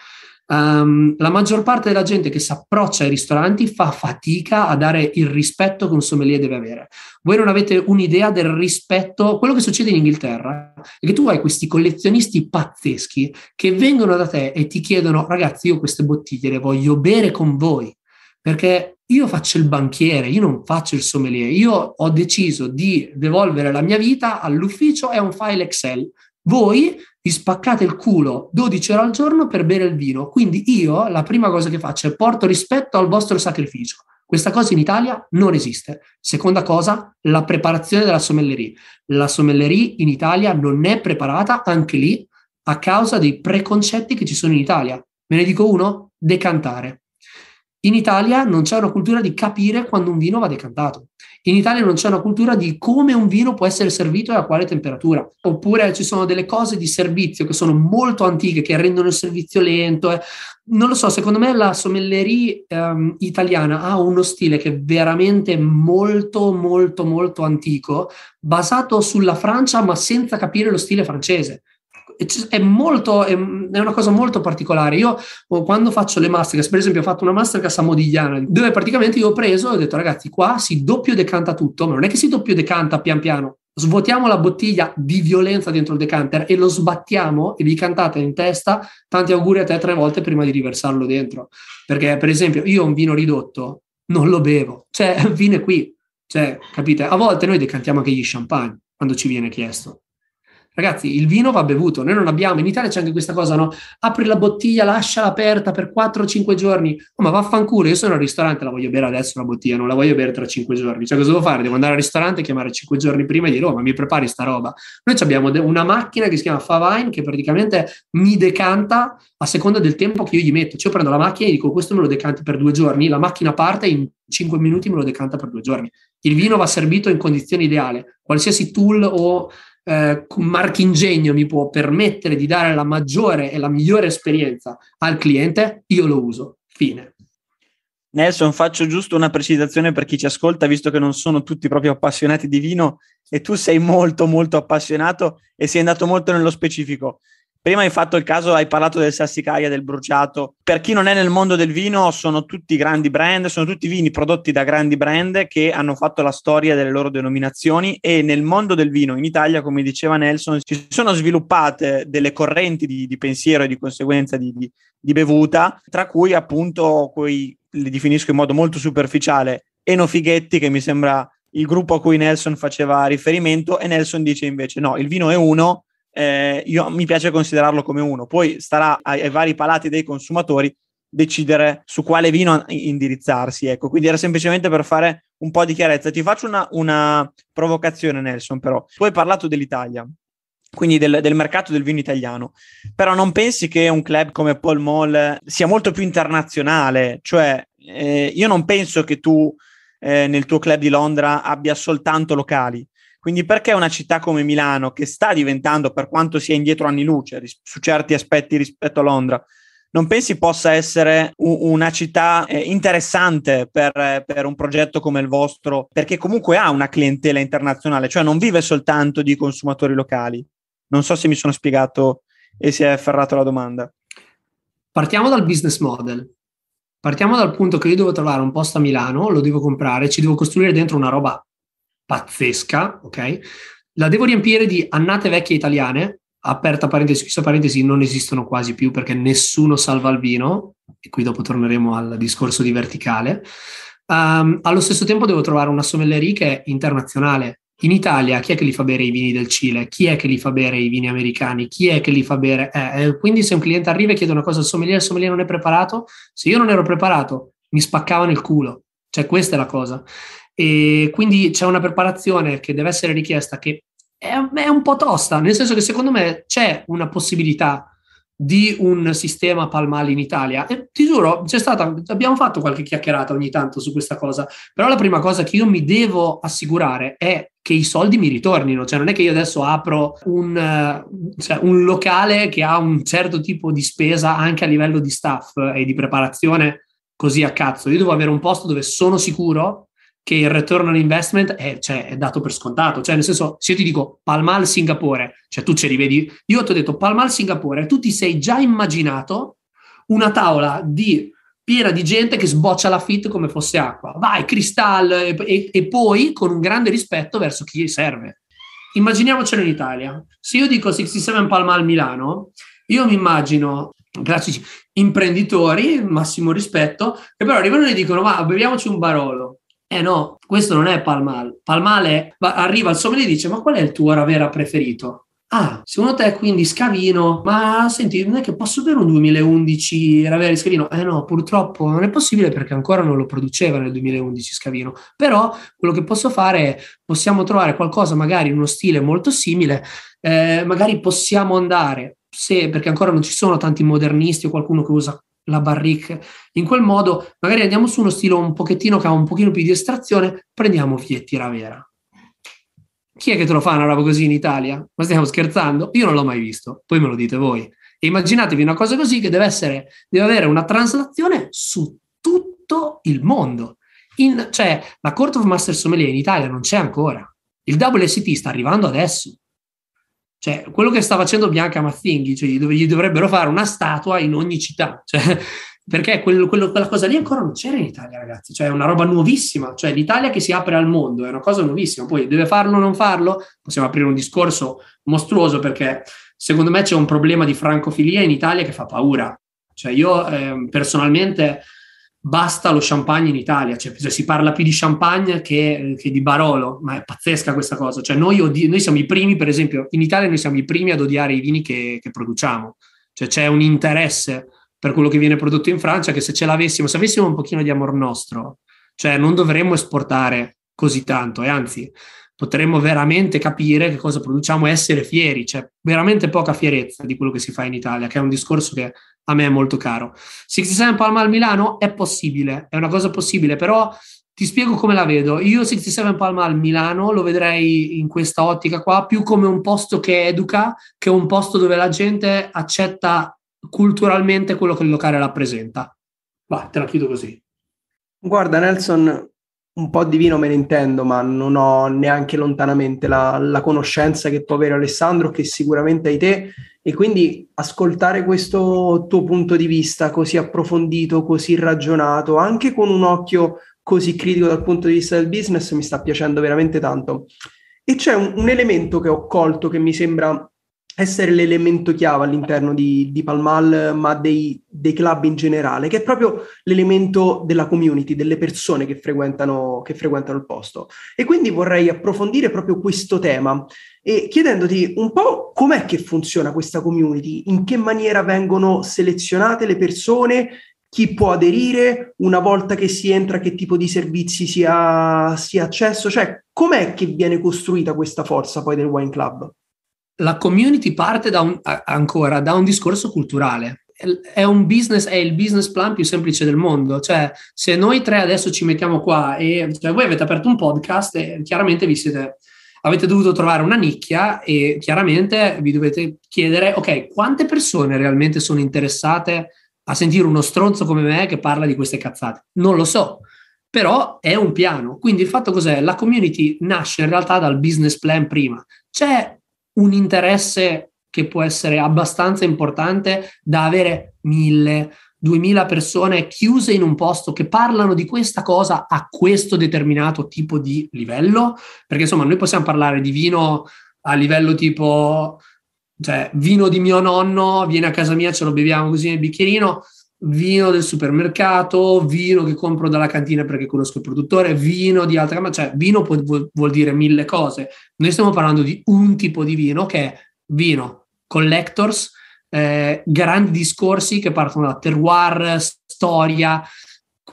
Um, la maggior parte della gente che si approccia ai ristoranti fa fatica a dare il rispetto che un sommelier deve avere. Voi non avete un'idea del rispetto, quello che succede in Inghilterra è che tu hai questi collezionisti pazzeschi che vengono da te e ti chiedono ragazzi io queste bottiglie le voglio bere con voi perché io faccio il banchiere, io non faccio il sommelier, io ho deciso di devolvere la mia vita all'ufficio e a un file Excel. Voi vi spaccate il culo 12 ore al giorno per bere il vino. Quindi io la prima cosa che faccio è porto rispetto al vostro sacrificio. Questa cosa in Italia non esiste. Seconda cosa, la preparazione della sommellerie. La sommellerie in Italia non è preparata anche lì a causa dei preconcetti che ci sono in Italia. Ve ne dico uno, decantare. In Italia non c'è una cultura di capire quando un vino va decantato. In Italia non c'è una cultura di come un vino può essere servito e a quale temperatura. Oppure ci sono delle cose di servizio che sono molto antiche, che rendono il servizio lento. Eh. Non lo so, secondo me la sommellerie ehm, italiana ha uno stile che è veramente molto, molto, molto antico, basato sulla Francia ma senza capire lo stile francese è molto, è, una cosa molto particolare. Io oh, quando faccio le masterclass, per esempio ho fatto una masterclass a Modigliana, dove praticamente io ho preso e ho detto ragazzi qua si doppio decanta tutto, ma non è che si doppio decanta pian piano, svuotiamo la bottiglia di violenza dentro il decanter e lo sbattiamo e vi cantate in testa tanti auguri a te tre volte prima di riversarlo dentro. Perché per esempio io ho un vino ridotto non lo bevo, cioè fine qui, cioè capite? A volte noi decantiamo anche gli champagne quando ci viene chiesto Ragazzi, il vino va bevuto, noi non abbiamo, in Italia c'è anche questa cosa, no? Apri la bottiglia, lasciala aperta per 4-5 giorni. Oh, ma vaffanculo, io sono al ristorante, la voglio bere adesso la bottiglia, non la voglio bere tra 5 giorni. Cioè, cosa devo fare? Devo andare al ristorante, e chiamare 5 giorni prima e dire, oh, ma mi prepari sta roba. Noi abbiamo una macchina che si chiama Favine che praticamente mi decanta a seconda del tempo che io gli metto. Cioè, io prendo la macchina e dico, questo me lo decanti per due giorni, la macchina parte in 5 minuti me lo decanta per due giorni. Il vino va servito in condizioni ideali. Qualsiasi tool o eh, marchingegno mi può permettere di dare la maggiore e la migliore esperienza al cliente, io lo uso. Fine. Nelson, faccio giusto una precisazione per chi ci ascolta, visto che non sono tutti proprio appassionati di vino e tu sei molto, molto appassionato e sei andato molto nello specifico. Prima hai fatto il caso, hai parlato del Sassicaia, del Bruciato. Per chi non è nel mondo del vino, sono tutti grandi brand, sono tutti vini prodotti da grandi brand che hanno fatto la storia delle loro denominazioni e nel mondo del vino in Italia, come diceva Nelson, si sono sviluppate delle correnti di, di pensiero e di conseguenza di, di, di bevuta, tra cui appunto quei, li definisco in modo molto superficiale, Enofighetti, che mi sembra il gruppo a cui Nelson faceva riferimento, e Nelson dice invece no, il vino è uno eh, io, mi piace considerarlo come uno. Poi starà ai, ai, vari palati dei consumatori decidere su quale vino indirizzarsi. Ecco, quindi era semplicemente per fare un po' di chiarezza. Ti faccio una, una provocazione, Nelson, però. Tu hai parlato dell'Italia, quindi del, del, mercato del vino italiano. Però non pensi che un club come Paul Mall sia molto più internazionale? Cioè, eh, io non penso che tu eh, nel tuo club di Londra abbia soltanto locali. Quindi perché una città come Milano, che sta diventando, per quanto sia indietro anni luce ris- su certi aspetti rispetto a Londra, non pensi possa essere u- una città eh, interessante per, eh, per, un progetto come il vostro, perché comunque ha una clientela internazionale, cioè non vive soltanto di consumatori locali. Non so se mi sono spiegato e si è afferrato la domanda. Partiamo dal business model. Partiamo dal punto che io devo trovare un posto a Milano, lo devo comprare, ci devo costruire dentro una roba pazzesca, ok? La devo riempire di annate vecchie italiane, aperta parentesi, questa parentesi non esistono quasi più perché nessuno salva il vino, e qui dopo torneremo al discorso di verticale. Um, allo stesso tempo devo trovare una sommellerie che è internazionale. In Italia chi è che li fa bere i vini del Cile? Chi è che li fa bere i vini americani? Chi è che li fa bere? eh, eh quindi se un cliente arriva e chiede una cosa al sommelier, il sommelier non è preparato, se io non ero preparato mi spaccavano il culo. Cioè questa è la cosa. E quindi c'è una preparazione che deve essere richiesta che è, è un po' tosta, nel senso che secondo me c'è una possibilità di un sistema palmale in Italia. E ti giuro, c'è stata, abbiamo fatto qualche chiacchierata ogni tanto su questa cosa, però la prima cosa che io mi devo assicurare è che i soldi mi ritornino, cioè non è che io adesso apro un, cioè, un locale che ha un certo tipo di spesa anche a livello di staff e di preparazione così a cazzo, io devo avere un posto dove sono sicuro che il return on investment è, cioè, è, dato per scontato. Cioè, nel senso, se io ti dico Palmal Singapore, cioè tu ce li vedi, io ti ho detto Palmal Singapore, tu ti sei già immaginato una tavola di, piena di gente che sboccia la fit come fosse acqua. Vai, Cristal, e, e poi con un grande rispetto verso chi serve. Immaginiamocelo in Italia. Se io dico 67 Palmal Milano, io mi immagino classici imprenditori, massimo rispetto, che però arrivano e dicono, ma beviamoci un Barolo eh no, questo non è Palmal. Palmal è, arriva al sommelier e dice, ma qual è il tuo Ravera preferito? Ah, secondo te quindi Scavino? Ma senti, non è che posso bere un 2011 Ravera di Scavino? Eh no, purtroppo non è possibile perché ancora non lo produceva nel 2011 Scavino. Però quello che posso fare è possiamo trovare qualcosa magari in uno stile molto simile, eh, magari possiamo andare se, perché ancora non ci sono tanti modernisti o qualcuno che usa la barrique. In quel modo magari andiamo su uno stile un pochettino che ha un pochino più di estrazione, prendiamo Vietti Ravera. Chi è che te lo fa una roba così in Italia? Ma stiamo scherzando? Io non l'ho mai visto, poi me lo dite voi. E immaginatevi una cosa così che deve, essere, deve avere una traslazione su tutto il mondo. In, cioè, la Court of Master Sommelier in Italia non c'è ancora. Il WST sta arrivando adesso. Cioè, quello che sta facendo Bianca Mazzinghi, cioè, gli dovrebbero fare una statua in ogni città, cioè, perché quello, quello, quella cosa lì ancora non c'era in Italia, ragazzi, cioè è una roba nuovissima, cioè l'Italia che si apre al mondo, è una cosa nuovissima, poi deve farlo o non farlo, possiamo aprire un discorso mostruoso perché secondo me c'è un problema di francofilia in Italia che fa paura, cioè io eh, personalmente basta lo champagne in Italia, cioè, si parla più di champagne che, che, di Barolo, ma è pazzesca questa cosa, cioè, noi, odi- noi, siamo i primi, per esempio, in Italia noi siamo i primi ad odiare i vini che, che produciamo, cioè c'è un interesse per quello che viene prodotto in Francia che se ce l'avessimo, se avessimo un pochino di amor nostro, cioè non dovremmo esportare così tanto e anzi potremmo veramente capire che cosa produciamo e essere fieri, cioè veramente poca fierezza di quello che si fa in Italia, che è un discorso che a me è molto caro. 67 Palma al Milano è possibile, è una cosa possibile, però ti spiego come la vedo. Io 67 Palma al Milano lo vedrei in questa ottica qua più come un posto che educa che un posto dove la gente accetta culturalmente quello che il locale rappresenta. Va, te la chiudo così. Guarda Nelson, un po' di vino me ne intendo, ma non ho neanche lontanamente la, la, conoscenza che può avere Alessandro, che sicuramente hai te. E quindi ascoltare questo tuo punto di vista così approfondito, così ragionato, anche con un occhio così critico dal punto di vista del business, mi sta piacendo veramente tanto. E c'è un, un elemento che ho colto che mi sembra essere l'elemento chiave all'interno di, di Palmal, ma dei, dei, club in generale, che è proprio l'elemento della community, delle persone che frequentano, che frequentano il posto. E quindi vorrei approfondire proprio questo tema e chiedendoti un po' com'è che funziona questa community, in che maniera vengono selezionate le persone, chi può aderire, una volta che si entra che tipo di servizi si ha, si ha accesso, cioè com'è che viene costruita questa forza poi del Wine Club? la community parte da un, ancora da un discorso culturale. È un business, è il business plan più semplice del mondo. Cioè, se noi tre adesso ci mettiamo qua e cioè, voi avete aperto un podcast e chiaramente vi siete, avete dovuto trovare una nicchia e chiaramente vi dovete chiedere, ok, quante persone realmente sono interessate a sentire uno stronzo come me che parla di queste cazzate? Non lo so però è un piano. Quindi il fatto cos'è? La community nasce in realtà dal business plan prima. C'è un interesse che può essere abbastanza importante da avere mille, duemila persone chiuse in un posto che parlano di questa cosa a questo determinato tipo di livello, perché insomma noi possiamo parlare di vino a livello tipo, cioè vino di mio nonno, viene a casa mia, ce lo beviamo così nel bicchierino, vino del supermercato, vino che compro dalla cantina perché conosco il produttore, vino di altra gamma, cioè vino può, vuol, dire mille cose. Noi stiamo parlando di un tipo di vino che è vino collectors, eh, grandi discorsi che partono da terroir, storia,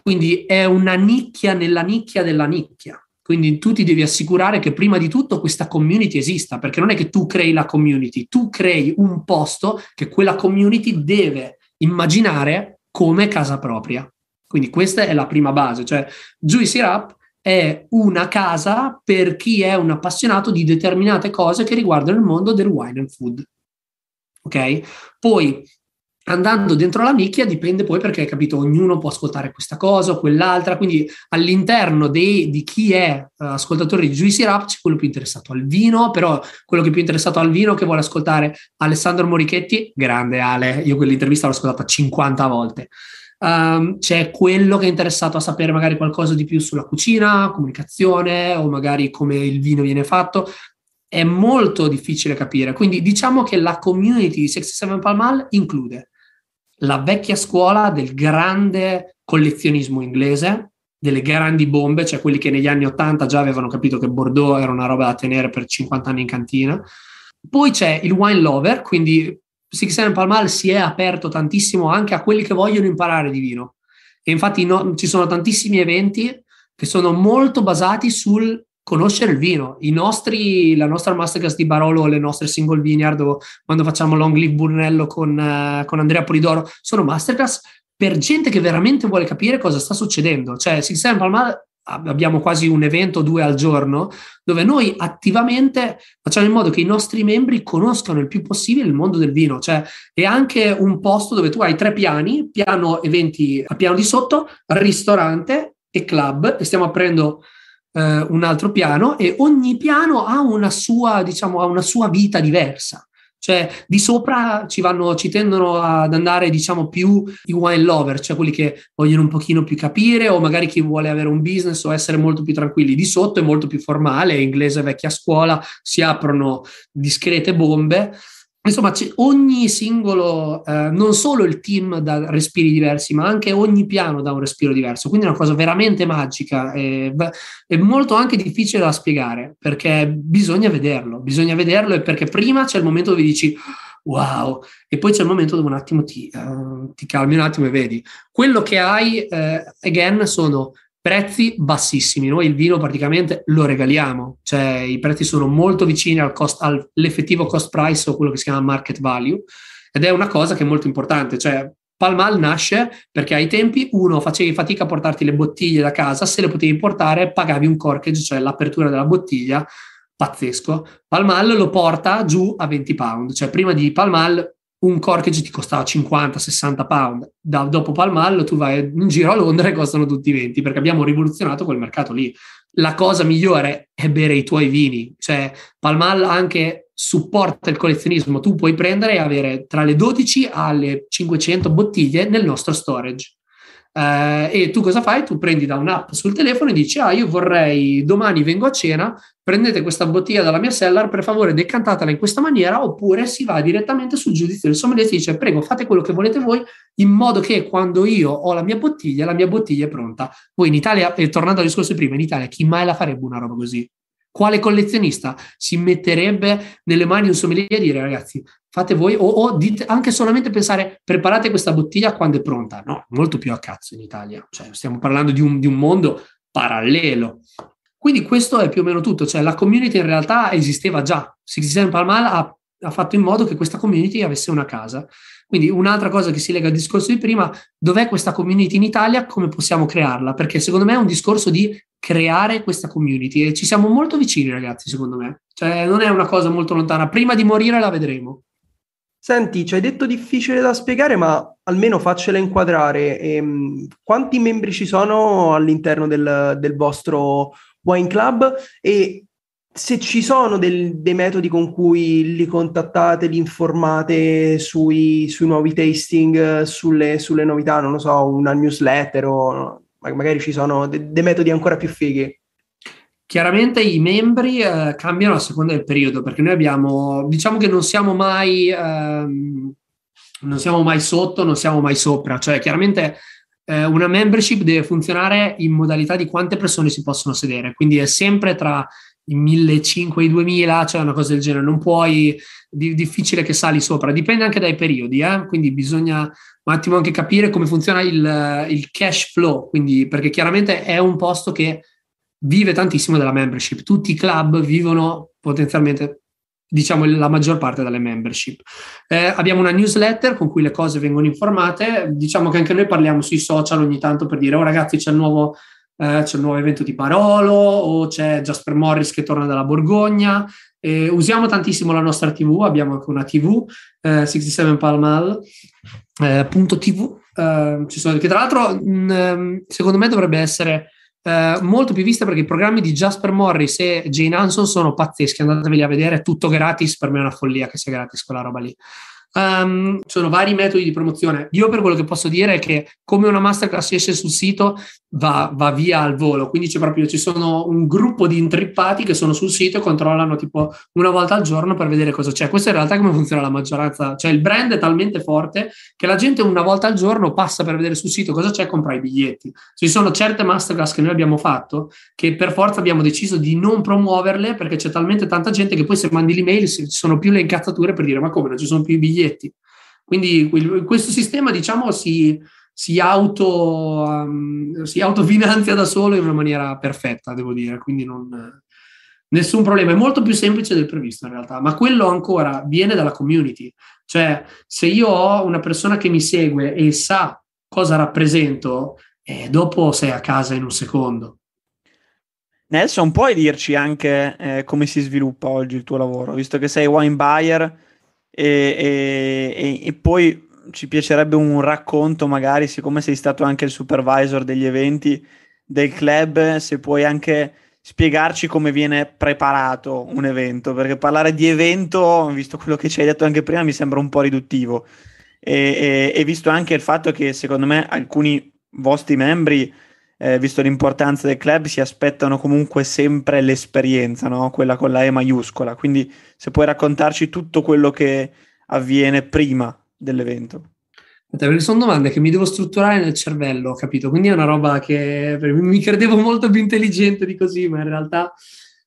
quindi è una nicchia nella nicchia della nicchia. Quindi tu ti devi assicurare che prima di tutto questa community esista, perché non è che tu crei la community, tu crei un posto che quella community deve immaginare come casa propria. Quindi questa è la prima base, cioè Juicy Rap è una casa per chi è un appassionato di determinate cose che riguardano il mondo del wine and food. Ok? Poi andando dentro la nicchia dipende poi perché, hai capito, ognuno può ascoltare questa cosa o quell'altra, quindi all'interno dei, di chi è uh, ascoltatore di Juicy Rap c'è quello più interessato al vino, però quello che è più interessato al vino che vuole ascoltare Alessandro Morichetti, grande Ale, io quell'intervista l'ho ascoltata 50 volte. Um, c'è quello che è interessato a sapere magari qualcosa di più sulla cucina, comunicazione o magari come il vino viene fatto, è molto difficile capire. Quindi diciamo che la community di 67 Palmal include la vecchia scuola del grande collezionismo inglese, delle grandi bombe, cioè quelli che negli anni 80 già avevano capito che Bordeaux era una roba da tenere per 50 anni in cantina. Poi c'è il wine lover, quindi Six and Palmal si è aperto tantissimo anche a quelli che vogliono imparare di vino. E infatti no, ci sono tantissimi eventi che sono molto basati sul conoscere il vino. Nostri, la nostra masterclass di Barolo, le nostre single vineyard o quando facciamo Long Live Burnello con, uh, con, Andrea Polidoro, sono masterclass per gente che veramente vuole capire cosa sta succedendo. Cioè, Six Seven Palmar abbiamo quasi un evento o due al giorno dove noi attivamente facciamo in modo che i nostri membri conoscano il più possibile il mondo del vino, cioè è anche un posto dove tu hai tre piani, piano eventi a piano di sotto, ristorante e club e stiamo aprendo eh, un altro piano e ogni piano ha una sua, diciamo, ha una sua vita diversa. Cioè, di sopra ci, vanno, ci tendono ad andare, diciamo, più i wine lover, cioè quelli che vogliono un pochino più capire o magari chi vuole avere un business o essere molto più tranquilli. Di sotto è molto più formale, inglese vecchia scuola, si aprono discrete bombe Insomma, ogni singolo, eh, non solo il team da respiri diversi, ma anche ogni piano da un respiro diverso. Quindi è una cosa veramente magica e, e molto anche difficile da spiegare perché bisogna vederlo, bisogna vederlo e perché prima c'è il momento dove dici wow, e poi c'è il momento dove un attimo ti, uh, ti calmi un attimo e vedi. Quello che hai, uh, again, sono prezzi bassissimi. Noi il vino praticamente lo regaliamo, cioè i prezzi sono molto vicini al cost, all'effettivo cost price o quello che si chiama market value ed è una cosa che è molto importante, cioè Palmal nasce perché ai tempi uno facevi fatica a portarti le bottiglie da casa, se le potevi portare pagavi un corkage, cioè l'apertura della bottiglia, pazzesco. Palmal lo porta giù a 20 pound, cioè prima di Palmal un corkage ti costava 50-60 pound, da, dopo Palmallo tu vai in giro a Londra e costano tutti 20, perché abbiamo rivoluzionato quel mercato lì. La cosa migliore è bere i tuoi vini, cioè Palmal anche supporta il collezionismo, tu puoi prendere e avere tra le 12 alle 500 bottiglie nel nostro storage. Eh, e tu cosa fai? Tu prendi da un'app sul telefono e dici: Ah, io vorrei domani vengo a cena, prendete questa bottiglia dalla mia cellar, per favore decantatela in questa maniera, oppure si va direttamente sul giudizio del sommelier e dice: Prego, fate quello che volete voi, in modo che quando io ho la mia bottiglia, la mia bottiglia è pronta. Poi in Italia, e tornando al discorso di prima, in Italia chi mai la farebbe una roba così? Quale collezionista si metterebbe nelle mani di un sommelier a dire ragazzi fate voi o, o dite, anche solamente pensare preparate questa bottiglia quando è pronta. No, molto più a cazzo in Italia, cioè stiamo parlando di un, di un mondo parallelo. Quindi questo è più o meno tutto, cioè la community in realtà esisteva già, Sixty Palmal ha, ha fatto in modo che questa community avesse una casa. Quindi un'altra cosa che si lega al discorso di prima, dov'è questa community in Italia, come possiamo crearla? Perché secondo me è un discorso di creare questa community e ci siamo molto vicini ragazzi, secondo me. Cioè non è una cosa molto lontana, prima di morire la vedremo. Senti, ci hai detto difficile da spiegare, ma almeno faccela inquadrare. Ehm, quanti membri ci sono all'interno del, del vostro wine club e se ci sono del, dei metodi con cui li contattate, li informate sui, sui nuovi tasting, sulle, sulle, novità, non lo so, una newsletter o magari ci sono dei de metodi ancora più fighi. Chiaramente i membri eh, cambiano a seconda del periodo, perché noi abbiamo, diciamo che non siamo mai, ehm, non siamo mai sotto, non siamo mai sopra, cioè chiaramente eh, una membership deve funzionare in modalità di quante persone si possono sedere, quindi è sempre tra i 1500 e i 2000, cioè una cosa del genere, non puoi, di, difficile che sali sopra, dipende anche dai periodi, eh? quindi bisogna un attimo anche capire come funziona il, il cash flow, quindi, perché chiaramente è un posto che vive tantissimo della membership. Tutti i club vivono potenzialmente diciamo la maggior parte delle membership. Eh, abbiamo una newsletter con cui le cose vengono informate, diciamo che anche noi parliamo sui social ogni tanto per dire oh ragazzi c'è il nuovo, eh, c'è il nuovo evento di Parolo o c'è Jasper Morris che torna dalla Borgogna, eh, usiamo tantissimo la nostra TV, abbiamo anche una TV, 67 eh, Palmal, eh, punto TV, eh, che tra l'altro mh, ehm, secondo me dovrebbe essere eh, molto più vista perché i programmi di Jasper Morris e Jane Hanson sono pazzeschi, andateveli a vedere, è tutto gratis, per me è una follia che sia gratis quella roba lì. Um, sono vari metodi di promozione. Io per quello che posso dire è che come una masterclass esce sul sito, va, va, via al volo. Quindi c'è proprio, ci sono un gruppo di intrippati che sono sul sito e controllano tipo una volta al giorno per vedere cosa c'è. Questa è in realtà come funziona la maggioranza. Cioè il brand è talmente forte che la gente una volta al giorno passa per vedere sul sito cosa c'è e compra i biglietti. Ci sono certe masterclass che noi abbiamo fatto che per forza abbiamo deciso di non promuoverle perché c'è talmente tanta gente che poi se mandi l'email ci sono più le incazzature per dire ma come non ci sono più i biglietti. Quindi questo sistema diciamo si si, auto, um, si autofinanzia da solo in una maniera perfetta, devo dire, quindi non, nessun problema. È molto più semplice del previsto in realtà, ma quello ancora viene dalla community. Cioè, se io ho una persona che mi segue e sa cosa rappresento, eh, dopo sei a casa in un secondo. Nelson, puoi dirci anche eh, come si sviluppa oggi il tuo lavoro, visto che sei wine buyer e, e, e, e poi ci piacerebbe un racconto, magari, siccome sei stato anche il supervisor degli eventi del club, se puoi anche spiegarci come viene preparato un evento, perché parlare di evento, visto quello che ci hai detto anche prima, mi sembra un po' riduttivo. E, e, e visto anche il fatto che secondo me alcuni vostri membri, eh, visto l'importanza del club, si aspettano comunque sempre l'esperienza, no? quella con la E maiuscola. Quindi se puoi raccontarci tutto quello che avviene prima dell'evento? sono domande che mi devo strutturare nel cervello, capito? Quindi è una roba che mi credevo molto più intelligente di così, ma in realtà...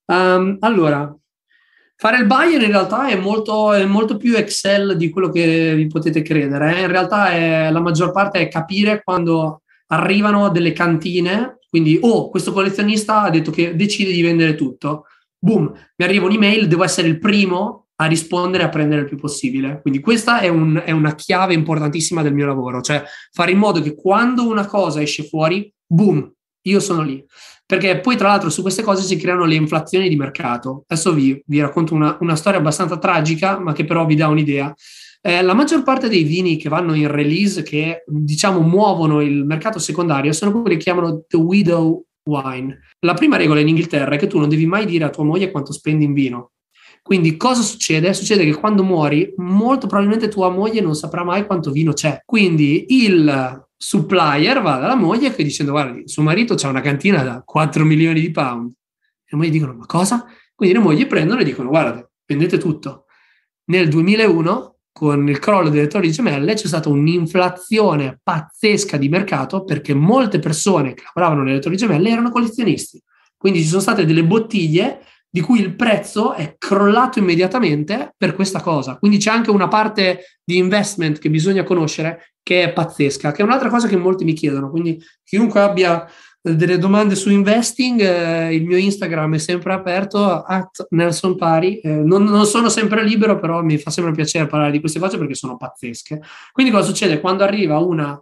Um, allora, fare il buyer in realtà è molto, è molto, più Excel di quello che vi potete credere. Eh? In realtà è, la maggior parte è capire quando arrivano delle cantine, quindi oh, questo collezionista ha detto che decide di vendere tutto. Boom, mi arriva un'email, devo essere il primo a rispondere e a prendere il più possibile. Quindi questa è, un, è, una chiave importantissima del mio lavoro, cioè fare in modo che quando una cosa esce fuori, boom, io sono lì. Perché poi tra l'altro su queste cose si creano le inflazioni di mercato. Adesso vi, vi racconto una, una, storia abbastanza tragica, ma che però vi dà un'idea. Eh, la maggior parte dei vini che vanno in release, che diciamo muovono il mercato secondario, sono quelli che chiamano The Widow Wine. La prima regola in Inghilterra è che tu non devi mai dire a tua moglie quanto spendi in vino quindi cosa succede? Succede che quando muori, molto probabilmente tua moglie non saprà mai quanto vino c'è. Quindi il supplier va dalla moglie che dicendo guardi, suo marito c'ha una cantina da 4 milioni di pound. E le mogli dicono ma cosa? Quindi le mogli prendono e dicono guarda, vendete tutto. Nel 2001, con il crollo delle torri gemelle, c'è stata un'inflazione pazzesca di mercato perché molte persone che lavoravano nelle torri gemelle erano collezionisti. Quindi ci sono state delle bottiglie di cui il prezzo è crollato immediatamente per questa cosa. Quindi c'è anche una parte di investment che bisogna conoscere che è pazzesca, che è un'altra cosa che molti mi chiedono. Quindi chiunque abbia delle domande su investing, eh, il mio Instagram è sempre aperto, at Nelson Pari. Eh, non, non, sono sempre libero, però mi fa sempre piacere parlare di queste cose perché sono pazzesche. Quindi cosa succede? Quando arriva una,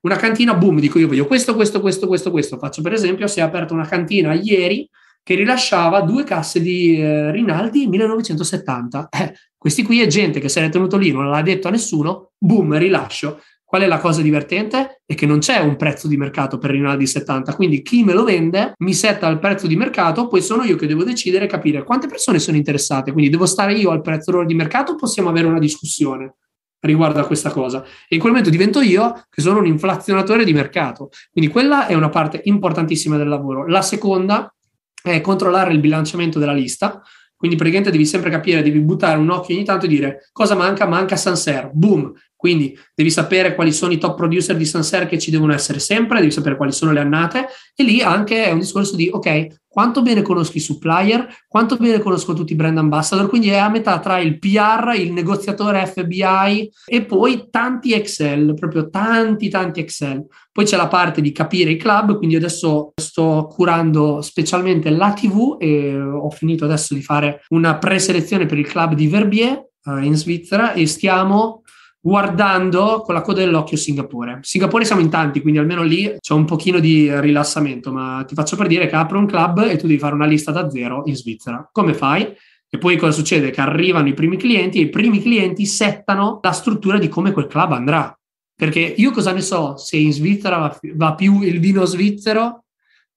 una cantina, boom, dico io voglio questo, questo, questo, questo, questo. Faccio per esempio, si è aperta una cantina ieri che rilasciava due casse di eh, Rinaldi 1970. Eh, questi qui è gente che se l'è tenuto lì, non l'ha detto a nessuno, boom, rilascio. Qual è la cosa divertente? È che non c'è un prezzo di mercato per Rinaldi 70, quindi chi me lo vende mi setta il prezzo di mercato, poi sono io che devo decidere e capire quante persone sono interessate, quindi devo stare io al prezzo loro di mercato, possiamo avere una discussione riguardo a questa cosa. E in quel momento divento io che sono un inflazionatore di mercato. Quindi quella è una parte importantissima del lavoro. La seconda è eh, controllare il bilanciamento della lista, quindi praticamente devi sempre capire, devi buttare un occhio ogni tanto e dire cosa manca, manca Sanser, boom, quindi devi sapere quali sono i top producer di Sanser che ci devono essere sempre, devi sapere quali sono le annate e lì anche è un discorso di ok, quanto bene conosco i supplier, quanto bene conosco tutti i brand ambassador, quindi è a metà tra il PR, il negoziatore FBI e poi tanti Excel, proprio tanti tanti Excel. Poi c'è la parte di capire i club, quindi adesso sto curando specialmente la TV e ho finito adesso di fare una preselezione per il club di Verbier eh, in Svizzera e stiamo guardando con la coda dell'occhio Singapore. Singapore siamo in tanti, quindi almeno lì c'è un pochino di rilassamento, ma ti faccio per dire che apro un club e tu devi fare una lista da zero in Svizzera. Come fai? E poi cosa succede? Che arrivano i primi clienti e i primi clienti settano la struttura di come quel club andrà. Perché io cosa ne so se in Svizzera va, più il vino svizzero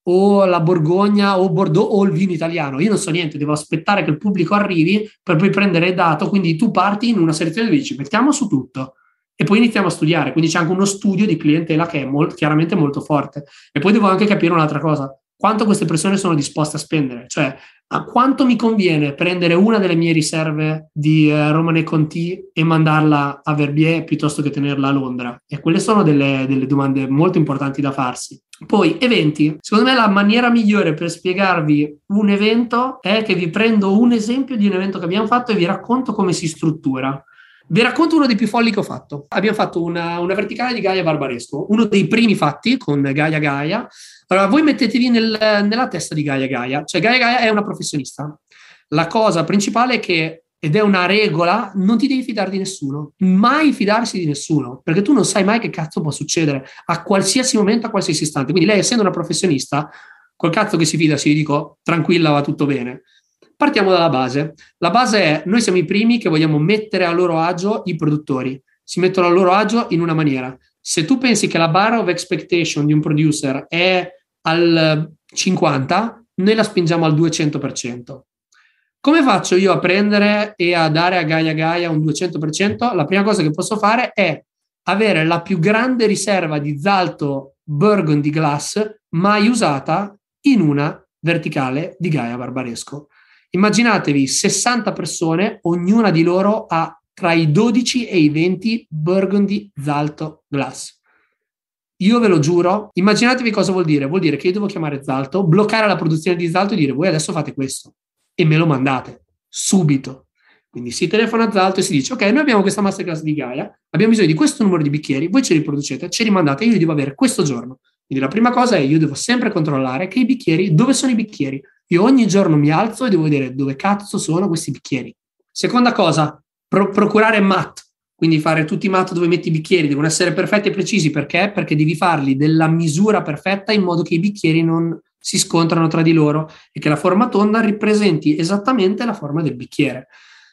o la Borgogna o Bordeaux o il vino italiano. Io non so niente, devo aspettare che il pubblico arrivi per poi prendere il dato. Quindi tu parti in una selezione dove dici mettiamo su tutto e poi iniziamo a studiare. Quindi c'è anche uno studio di clientela che è molto, chiaramente molto forte. E poi devo anche capire un'altra cosa. Quanto queste persone sono disposte a spendere? Cioè, a quanto mi conviene prendere una delle mie riserve di eh, Romane Conti e mandarla a Verbier piuttosto che tenerla a Londra? E quelle sono delle, delle domande molto importanti da farsi. Poi, eventi. Secondo me la maniera migliore per spiegarvi un evento è che vi prendo un esempio di un evento che abbiamo fatto e vi racconto come si struttura. Vi racconto uno dei più folli che ho fatto. Abbiamo fatto una, una verticale di Gaia Barbaresco, uno dei primi fatti con Gaia Gaia, allora, voi mettetevi nel, nella testa di Gaia Gaia, cioè Gaia Gaia è una professionista. La cosa principale è che, ed è una regola, non ti devi fidare di nessuno, mai fidarsi di nessuno, perché tu non sai mai che cazzo può succedere a qualsiasi momento, a qualsiasi istante. Quindi lei, essendo una professionista, col cazzo che si fida, si dico, tranquilla, va tutto bene. Partiamo dalla base. La base è, noi siamo i primi che vogliamo mettere a loro agio i produttori, si mettono a loro agio in una maniera se tu pensi che la bar of expectation di un producer è al 50, eh, noi la spingiamo al 200%. Come faccio io a prendere e a dare a Gaia Gaia un 200%? La prima cosa che posso fare è avere la più grande riserva di zalto burgundy glass mai usata in una verticale di Gaia Barbaresco. Immaginatevi 60 persone, ognuna di loro ha tra i 12 e i 20 Burgundy Zalto Glass. Io ve lo giuro, immaginatevi cosa vuol dire. Vuol dire che io devo chiamare Zalto, bloccare la produzione di Zalto e dire voi adesso fate questo e me lo mandate subito. Quindi si telefona a Zalto e si dice ok, noi abbiamo questa masterclass di Gaia, abbiamo bisogno di questo numero di bicchieri, voi ce li producete, ce li mandate, io li devo avere questo giorno. Quindi la prima cosa è io devo sempre controllare che i bicchieri, dove sono i bicchieri? Io ogni giorno mi alzo e devo vedere dove cazzo sono questi bicchieri. Seconda cosa, Pro- procurare mat, quindi fare tutti i mat dove metti i bicchieri, devono essere perfetti e precisi perché? Perché devi farli della misura perfetta in modo che i bicchieri non si scontrano tra di loro e che la forma tonda ripresenti esattamente la forma del bicchiere.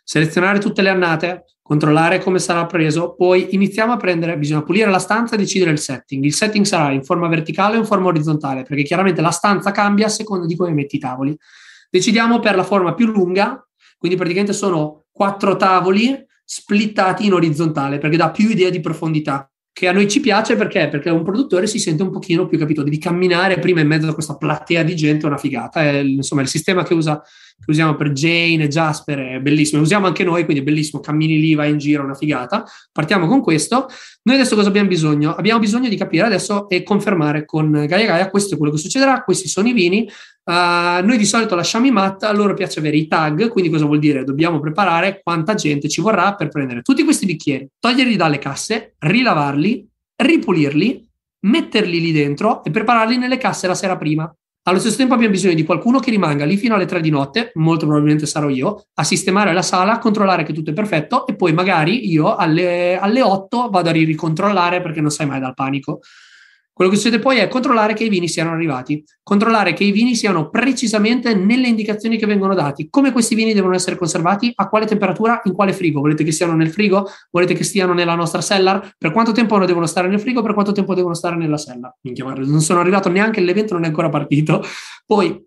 Selezionare tutte le annate, controllare come sarà preso, poi iniziamo a prendere, bisogna pulire la stanza e decidere il setting. Il setting sarà in forma verticale o in forma orizzontale, perché chiaramente la stanza cambia a seconda di come metti i tavoli. Decidiamo per la forma più lunga, quindi praticamente sono quattro tavoli splittati in orizzontale perché dà più idea di profondità che a noi ci piace perché? Perché un produttore si sente un pochino più capito, devi camminare prima in mezzo a questa platea di gente, è una figata, è, insomma il sistema che usa che usiamo per Jane e Jasper, è bellissimo, lo usiamo anche noi, quindi è bellissimo, cammini lì, vai in giro, è una figata. Partiamo con questo. Noi adesso cosa abbiamo bisogno? Abbiamo bisogno di capire adesso e confermare con Gaia Gaia questo è quello che succederà, questi sono i vini. Uh, noi di solito lasciamo i mat, a loro piace avere i tag, quindi cosa vuol dire? Dobbiamo preparare quanta gente ci vorrà per prendere tutti questi bicchieri, toglierli dalle casse, rilavarli, ripulirli, metterli lì dentro e prepararli nelle casse la sera prima. Allo stesso tempo abbiamo bisogno di qualcuno che rimanga lì fino alle tre di notte, molto probabilmente sarò io, a sistemare la sala, a controllare che tutto è perfetto e poi magari io alle, otto vado a ricontrollare perché non sai mai dal panico. Quello che succede poi è controllare che i vini siano arrivati, controllare che i vini siano precisamente nelle indicazioni che vengono dati, come questi vini devono essere conservati, a quale temperatura, in quale frigo. Volete che siano nel frigo? Volete che stiano nella nostra cellar? Per quanto tempo non devono stare nel frigo? Per quanto tempo devono stare nella cellar? Non sono arrivato neanche, l'evento non è ancora partito. Poi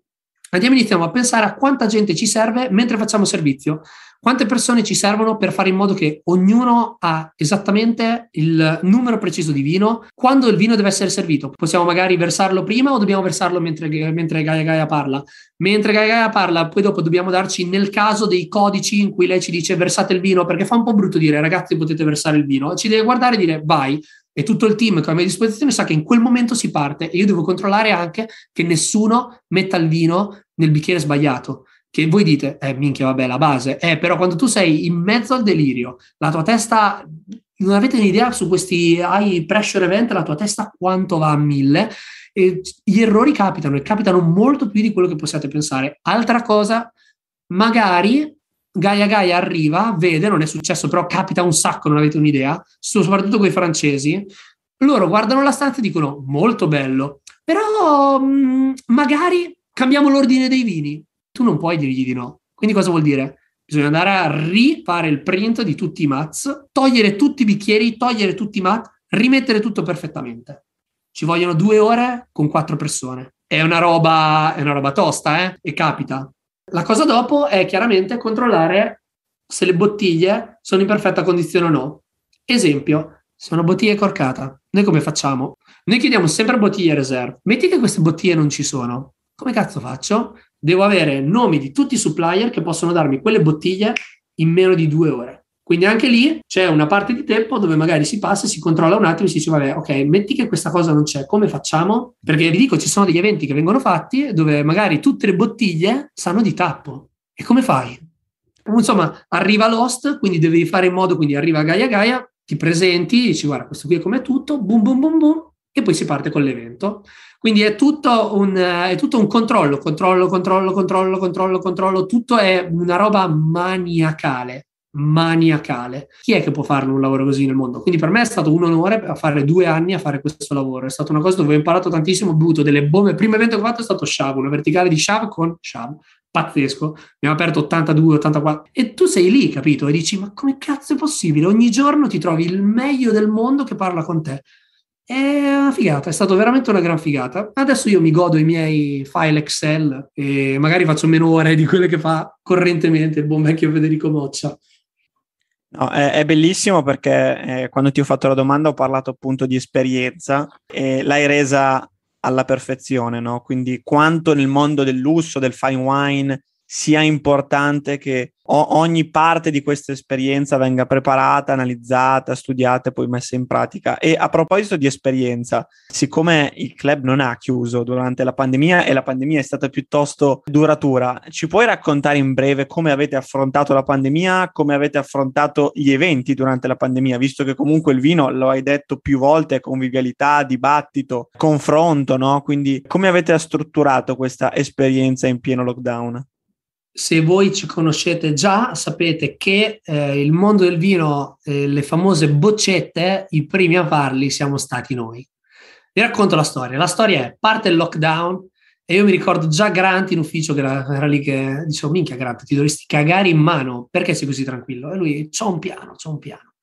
andiamo iniziamo a pensare a quanta gente ci serve mentre facciamo servizio. Quante persone ci servono per fare in modo che ognuno ha esattamente il numero preciso di vino? Quando il vino deve essere servito? Possiamo magari versarlo prima o dobbiamo versarlo mentre, mentre Gaia Gaia parla? Mentre Gaia Gaia parla, poi dopo dobbiamo darci nel caso dei codici in cui lei ci dice versate il vino, perché fa un po' brutto dire ragazzi potete versare il vino. Ci deve guardare e dire vai, e tutto il team che ho a mia disposizione sa che in quel momento si parte e io devo controllare anche che nessuno metta il vino nel bicchiere sbagliato che voi dite, eh minchia vabbè la base, eh però quando tu sei in mezzo al delirio, la tua testa, non avete un'idea su questi high pressure event, la tua testa quanto va a mille, e gli errori capitano e capitano molto più di quello che possiate pensare. Altra cosa, magari Gaia Gaia arriva, vede, non è successo, però capita un sacco, non avete un'idea, soprattutto quei francesi, loro guardano la stanza e dicono molto bello, però mh, mm, magari cambiamo l'ordine dei vini tu non puoi dirgli di no. Quindi cosa vuol dire? Bisogna andare a rifare il print di tutti i mats, togliere tutti i bicchieri, togliere tutti i mat, rimettere tutto perfettamente. Ci vogliono due ore con quattro persone. È una roba, è una roba tosta, eh? E capita. La cosa dopo è chiaramente controllare se le bottiglie sono in perfetta condizione o no. Esempio, se una bottiglia è corcata, noi come facciamo? Noi chiediamo sempre bottiglie reserve. Metti che queste bottiglie non ci sono. Come cazzo faccio? devo avere nomi di tutti i supplier che possono darmi quelle bottiglie in meno di due ore. Quindi anche lì c'è una parte di tempo dove magari si passa, si controlla un attimo e si dice vabbè ok, metti che questa cosa non c'è, come facciamo? Perché vi dico ci sono degli eventi che vengono fatti dove magari tutte le bottiglie sanno di tappo. E come fai? Insomma, arriva l'host, quindi devi fare in modo, quindi arriva Gaia Gaia, ti presenti, dici guarda questo qui è come tutto, boom boom boom boom, e poi si parte con l'evento. Quindi è tutto un, eh, è tutto un controllo, controllo, controllo, controllo, controllo, controllo, tutto è una roba maniacale maniacale. Chi è che può fare un lavoro così nel mondo? Quindi per me è stato un onore fare due anni a fare questo lavoro. È stata una cosa dove ho imparato tantissimo, ho bevuto delle bombe. Il primo evento che ho fatto è stato Shav, una verticale di Shav con Shav. Pazzesco, abbiamo aperto 82, 84 e tu sei lì, capito? E dici: Ma come cazzo è possibile? Ogni giorno ti trovi il meglio del mondo che parla con te. È una figata, è stata veramente una gran figata. Adesso io mi godo i miei file Excel e magari faccio meno ore di quelle che fa correntemente il buon vecchio Federico Moccia. No, è, è, bellissimo perché eh, quando ti ho fatto la domanda ho parlato appunto di esperienza e l'hai resa alla perfezione, no? Quindi quanto nel mondo del lusso, del fine wine, sia importante che o- ogni parte di questa esperienza venga preparata, analizzata, studiata e poi messa in pratica. E a proposito di esperienza, siccome il club non ha chiuso durante la pandemia e la pandemia è stata piuttosto duratura, ci puoi raccontare in breve come avete affrontato la pandemia, come avete affrontato gli eventi durante la pandemia, visto che comunque il vino, lo hai detto più volte, convivialità, dibattito, confronto, no? Quindi come avete strutturato questa esperienza in pieno lockdown? se voi ci conoscete già, sapete che eh, il mondo del vino, eh, le famose boccette, i primi a farli siamo stati noi. Vi racconto la storia. La storia è, parte il lockdown e io mi ricordo già Grant in ufficio che era, era lì che dicevo, minchia Grant, ti dovresti cagare in mano, perché sei così tranquillo? E lui, c'ho un piano, c'ho un piano.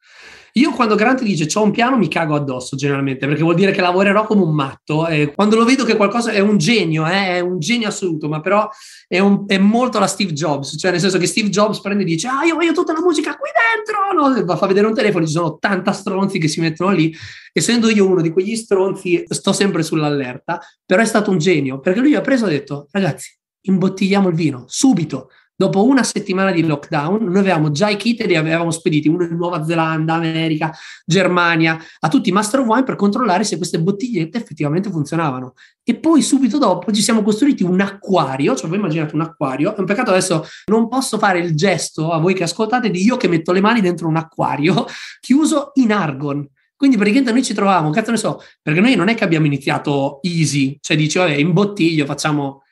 Io quando Grant dice ho un piano mi cago addosso generalmente, perché vuol dire che lavorerò come un matto. E quando lo vedo che qualcosa è un genio, eh, è un genio assoluto, ma però è, un, è, molto la Steve Jobs, cioè nel senso che Steve Jobs prende e dice ah io voglio tutta la musica qui dentro, no? va fa vedere un telefono, ci sono 80 stronzi che si mettono lì. Essendo io uno di quegli stronzi, sto sempre sull'allerta, però è stato un genio, perché lui ha preso e ha detto ragazzi, imbottigliamo il vino subito Dopo una settimana di lockdown, noi avevamo già i kit e li avevamo spediti, uno in Nuova Zelanda, America, Germania, a tutti i Master of Wine per controllare se queste bottigliette effettivamente funzionavano. E poi subito dopo ci siamo costruiti un acquario, cioè voi immaginate un acquario, è un peccato adesso non posso fare il gesto a voi che ascoltate di io che metto le mani dentro un acquario chiuso in argon. Quindi praticamente noi ci trovavamo, cazzo ne so, perché noi non è che abbiamo iniziato easy, cioè dici vabbè in bottiglia facciamo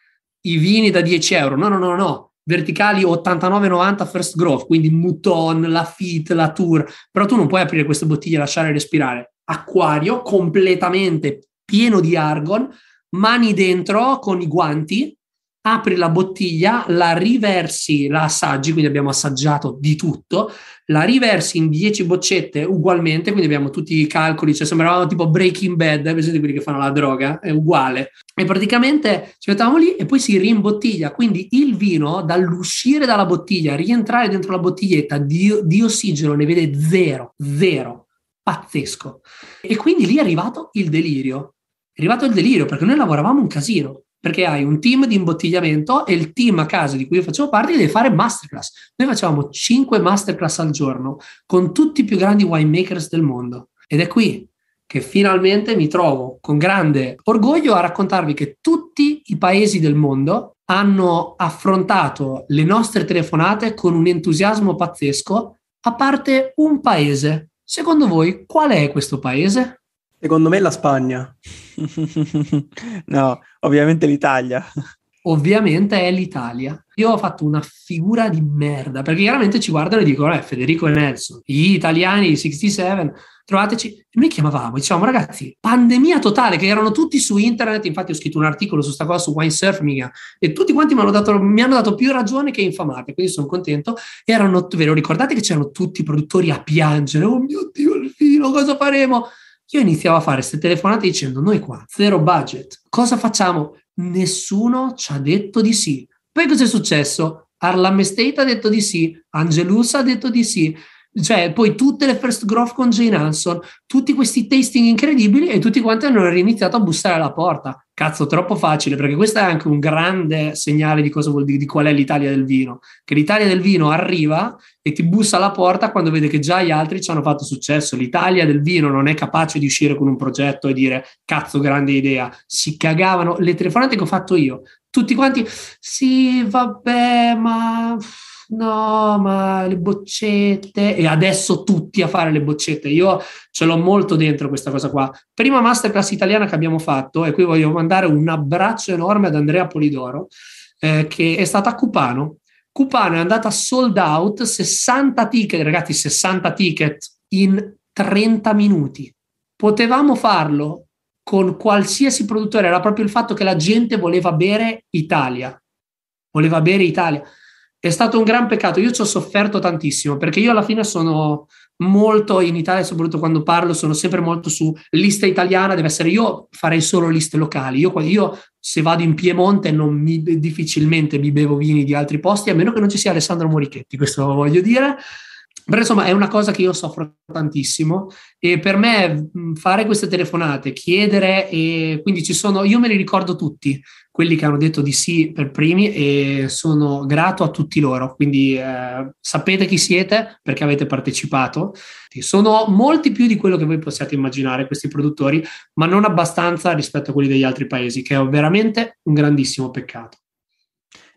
i vini da 10 euro, no no no no verticali 89-90 first growth, quindi Mouton, la Fit, la Tour, però tu non puoi aprire queste bottiglie e lasciare respirare. Acquario completamente pieno di argon, mani dentro con i guanti, apri la bottiglia, la riversi, la assaggi, quindi abbiamo assaggiato di tutto, la riversi in 10 boccette ugualmente, quindi abbiamo tutti i calcoli, cioè sembrava tipo Breaking Bad, eh, presente quelli che fanno la droga, è uguale. E praticamente ci mettiamo lì e poi si rimbottiglia, quindi il vino dall'uscire dalla bottiglia, rientrare dentro la bottiglietta di, di ossigeno ne vede zero, zero, pazzesco. E quindi lì è arrivato il delirio, è arrivato il delirio perché noi lavoravamo un casino, perché hai un team di imbottigliamento e il team a casa di cui io facevo parte deve fare masterclass. Noi facevamo 5 masterclass al giorno con tutti i più grandi winemakers del mondo ed è qui che finalmente mi trovo con grande orgoglio a raccontarvi che tutti i paesi del mondo hanno affrontato le nostre telefonate con un entusiasmo pazzesco, a parte un paese. Secondo voi qual è questo paese? Secondo me la Spagna. no, ovviamente l'Italia. Ovviamente è l'Italia. Io ho fatto una figura di merda, perché chiaramente ci guardano e dicono, eh, Federico e Nelson, gli italiani di 67, trovateci. E noi chiamavamo, dicevamo, ragazzi, pandemia totale, che erano tutti su internet, infatti ho scritto un articolo su sta cosa su Wine Surf, e tutti quanti mi hanno, dato, mi hanno dato più ragione che infamate, quindi sono contento. Erano, ve lo ricordate che c'erano tutti i produttori a piangere, oh mio Dio, il filo, cosa faremo? Io iniziavo a fare queste telefonate dicendo noi qua, zero budget, cosa facciamo? Nessuno ci ha detto di sì. Poi cosa è successo? Arlam Estate ha detto di sì, Angelus ha detto di sì, cioè poi tutte le first growth con Jane Hanson, tutti questi tasting incredibili e tutti quanti hanno riniziato a bussare alla porta. Cazzo, troppo facile, perché questo è anche un grande segnale di cosa vuol dire, di qual è l'Italia del vino. Che l'Italia del vino arriva e ti bussa alla porta quando vede che già gli altri ci hanno fatto successo. L'Italia del vino non è capace di uscire con un progetto e dire cazzo, grande idea. Si cagavano le telefonate che ho fatto io. Tutti quanti, sì, vabbè, ma no, ma le boccette, e adesso tutti a fare le boccette. Io ce l'ho molto dentro questa cosa qua. Prima masterclass italiana che abbiamo fatto, e qui voglio mandare un abbraccio enorme ad Andrea Polidoro, eh, che è stata a Cupano. Cupano è andata sold out, 60 ticket, ragazzi, 60 ticket in 30 minuti. Potevamo farlo con qualsiasi produttore, era proprio il fatto che la gente voleva bere Italia. Voleva bere Italia. È stato un gran peccato, io ci ho sofferto tantissimo perché io alla fine sono molto in Italia, soprattutto quando parlo, sono sempre molto su lista italiana, deve essere io farei solo liste locali. Io, io se vado in Piemonte mi, difficilmente mi bevo vini di altri posti, a meno che non ci sia Alessandro Morichetti, questo voglio dire. Però insomma è una cosa che io soffro tantissimo e per me fare queste telefonate, chiedere e quindi ci sono, io me li ricordo tutti quelli che hanno detto di sì per primi e sono grato a tutti loro, quindi eh, sapete chi siete perché avete partecipato. Sono molti più di quello che voi possiate immaginare questi produttori, ma non abbastanza rispetto a quelli degli altri paesi, che è veramente un grandissimo peccato.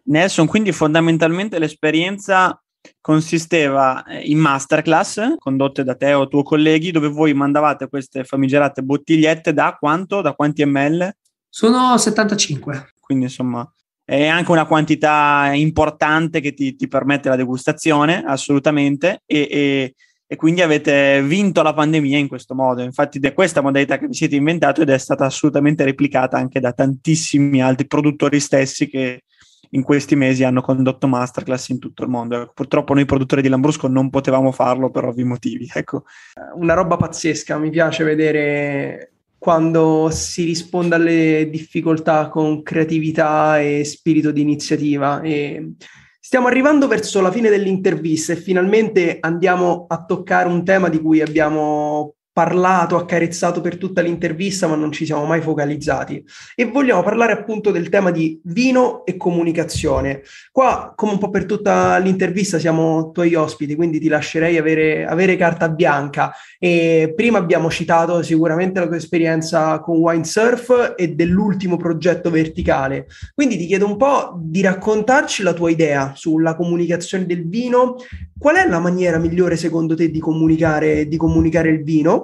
Nelson, quindi fondamentalmente l'esperienza consisteva eh, in masterclass condotte da te o tuo colleghi dove voi mandavate queste famigerate bottigliette da quanto? Da quanti ml? Sono 75. Quindi insomma è anche una quantità importante che ti, ti permette la degustazione, assolutamente, e, e, e, quindi avete vinto la pandemia in questo modo. Infatti è questa modalità che vi siete inventato ed è stata assolutamente replicata anche da tantissimi altri produttori stessi che, in questi mesi hanno condotto masterclass in tutto il mondo. Ecco, purtroppo noi produttori di Lambrusco non potevamo farlo per ovvi motivi. Ecco. Eh, una roba pazzesca, mi piace vedere quando si risponde alle difficoltà con creatività e spirito di iniziativa. E stiamo arrivando verso la fine dell'intervista e finalmente andiamo a toccare un tema di cui abbiamo parlato, accarezzato per tutta l'intervista, ma non ci siamo mai focalizzati. E vogliamo parlare appunto del tema di vino e comunicazione. Qua, come un po' per tutta l'intervista, siamo tuoi ospiti, quindi ti lascerei avere, avere carta bianca. E prima abbiamo citato sicuramente la tua esperienza con Winesurf e dell'ultimo progetto verticale. Quindi ti chiedo un po' di raccontarci la tua idea sulla comunicazione del vino. Qual è la maniera migliore secondo te di comunicare, di comunicare il vino?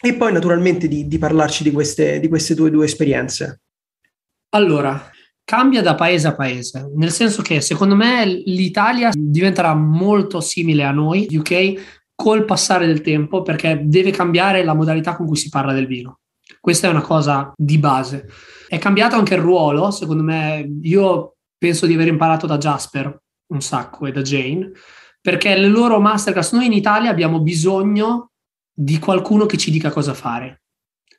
e poi naturalmente di, di parlarci di queste, di queste tue due esperienze. Allora, cambia da paese a paese, nel senso che secondo me l'Italia diventerà molto simile a noi, UK, col passare del tempo perché deve cambiare la modalità con cui si parla del vino. Questa è una cosa di base. È cambiato anche il ruolo, secondo me, io penso di aver imparato da Jasper un sacco e da Jane, perché le loro masterclass, noi in Italia abbiamo bisogno di qualcuno che ci dica cosa fare.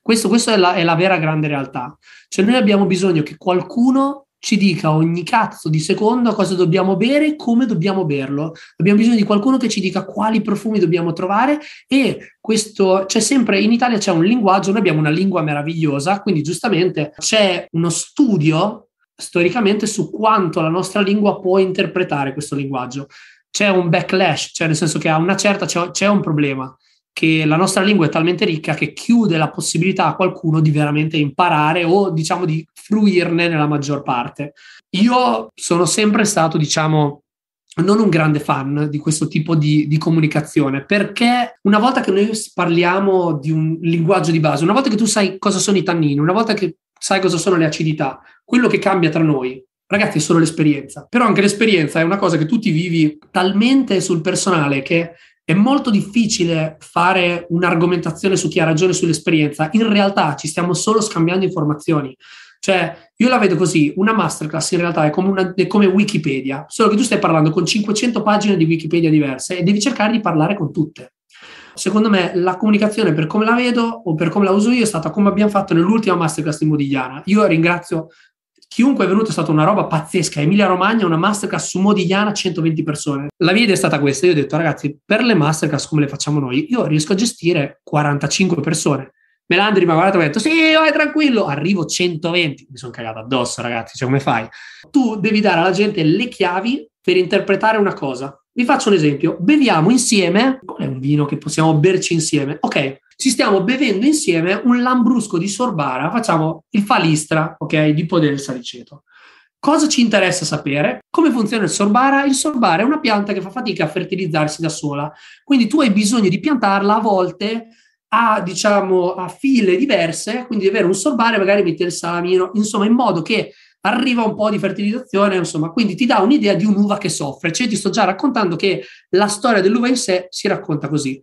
Questo, questa è la, è la vera grande realtà. Cioè noi abbiamo bisogno che qualcuno ci dica ogni cazzo di secondo cosa dobbiamo bere e come dobbiamo berlo. Abbiamo bisogno di qualcuno che ci dica quali profumi dobbiamo trovare e questo c'è sempre in Italia c'è un linguaggio, noi abbiamo una lingua meravigliosa, quindi giustamente c'è uno studio storicamente su quanto la nostra lingua può interpretare questo linguaggio. C'è un backlash, cioè nel senso che a una certa c'è, c'è un problema che la nostra lingua è talmente ricca che chiude la possibilità a qualcuno di veramente imparare o diciamo di fruirne nella maggior parte. Io sono sempre stato, diciamo, non un grande fan di questo tipo di, di, comunicazione, perché una volta che noi parliamo di un linguaggio di base, una volta che tu sai cosa sono i tannini, una volta che sai cosa sono le acidità, quello che cambia tra noi, ragazzi, è solo l'esperienza. Però anche l'esperienza è una cosa che tu ti vivi talmente sul personale che è molto difficile fare un'argomentazione su chi ha ragione sull'esperienza, in realtà ci stiamo solo scambiando informazioni. Cioè, io la vedo così, una masterclass in realtà è come, una, è come, Wikipedia, solo che tu stai parlando con 500 pagine di Wikipedia diverse e devi cercare di parlare con tutte. Secondo me la comunicazione, per come la vedo o per come la uso io, è stata come abbiamo fatto nell'ultima masterclass di Modigliana. Io ringrazio chiunque è venuto è stata una roba pazzesca. Emilia Romagna, una masterclass su Modigliana, 120 persone. La mia idea è stata questa. Io ho detto, ragazzi, per le masterclass come le facciamo noi, io riesco a gestire 45 persone. Melandri mi ha guardato e mi ha detto sì, vai tranquillo, arrivo 120. Mi sono cagato addosso, ragazzi, cioè come fai? Tu devi dare alla gente le chiavi per interpretare una cosa. Vi faccio un esempio. Beviamo insieme, qual è un vino che possiamo berci insieme? Ok, ci stiamo bevendo insieme un lambrusco di sorbara, facciamo il falistra, ok, di podere saliceto. Cosa ci interessa sapere? Come funziona il sorbara? Il sorbara è una pianta che fa fatica a fertilizzarsi da sola, quindi tu hai bisogno di piantarla a volte a, diciamo, a file diverse, quindi di avere un sorbara e magari mettere il salamino, insomma, in modo che arriva un po' di fertilizzazione, insomma, quindi ti dà un'idea di un'uva che soffre. Cioè, ti sto già raccontando che la storia dell'uva in sé si racconta così.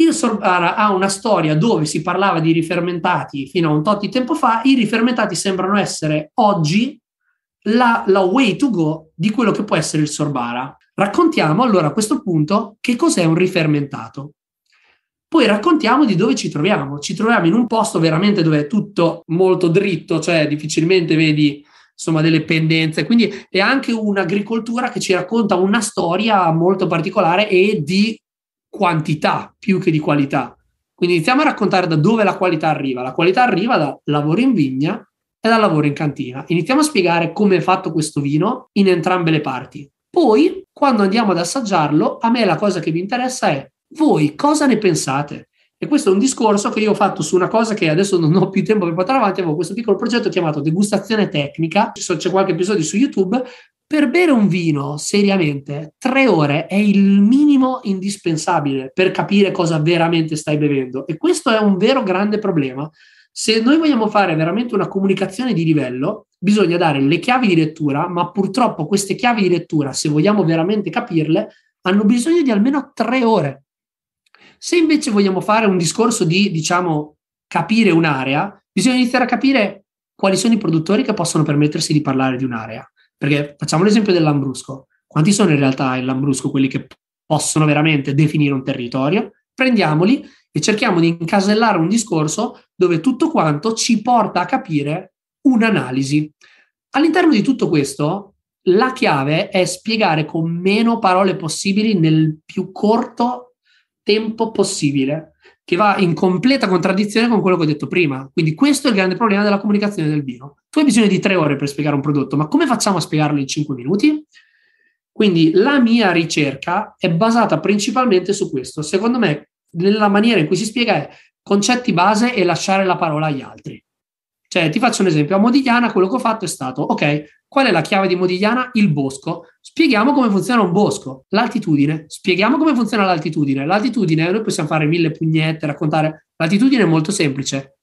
Il Sorbara ha una storia dove si parlava di rifermentati fino a un tot di tempo fa, i rifermentati sembrano essere oggi la, la way to go di quello che può essere il Sorbara. Raccontiamo allora a questo punto che cos'è un rifermentato. Poi raccontiamo di dove ci troviamo. Ci troviamo in un posto veramente dove è tutto molto dritto, cioè difficilmente vedi insomma delle pendenze, quindi è anche un'agricoltura che ci racconta una storia molto particolare e di quantità più che di qualità. Quindi iniziamo a raccontare da dove la qualità arriva. La qualità arriva dal lavoro in vigna e dal lavoro in cantina. Iniziamo a spiegare come è fatto questo vino in entrambe le parti. Poi, quando andiamo ad assaggiarlo, a me la cosa che mi interessa è voi cosa ne pensate? E questo è un discorso che io ho fatto su una cosa che adesso non ho più tempo per portare avanti. Avevo questo piccolo progetto chiamato Degustazione Tecnica. C'è qualche episodio su YouTube per bere un vino, seriamente, tre ore è il minimo indispensabile per capire cosa veramente stai bevendo. E questo è un vero grande problema. Se noi vogliamo fare veramente una comunicazione di livello, bisogna dare le chiavi di lettura, ma purtroppo queste chiavi di lettura, se vogliamo veramente capirle, hanno bisogno di almeno tre ore. Se invece vogliamo fare un discorso di, diciamo, capire un'area, bisogna iniziare a capire quali sono i produttori che possono permettersi di parlare di un'area perché facciamo l'esempio del Lambrusco. Quanti sono in realtà il Lambrusco quelli che possono veramente definire un territorio? Prendiamoli e cerchiamo di incasellare un discorso dove tutto quanto ci porta a capire un'analisi. All'interno di tutto questo, la chiave è spiegare con meno parole possibili nel più corto tempo possibile, che va in completa contraddizione con quello che ho detto prima. Quindi questo è il grande problema della comunicazione del vino tu hai bisogno di tre ore per spiegare un prodotto, ma come facciamo a spiegarlo in cinque minuti? Quindi la mia ricerca è basata principalmente su questo. Secondo me, nella maniera in cui si spiega è concetti base e lasciare la parola agli altri. Cioè, ti faccio un esempio, a Modigliana quello che ho fatto è stato, ok, qual è la chiave di Modigliana? Il bosco. Spieghiamo come funziona un bosco. L'altitudine, spieghiamo come funziona l'altitudine. L'altitudine, noi possiamo fare mille pugnette, raccontare. L'altitudine è molto semplice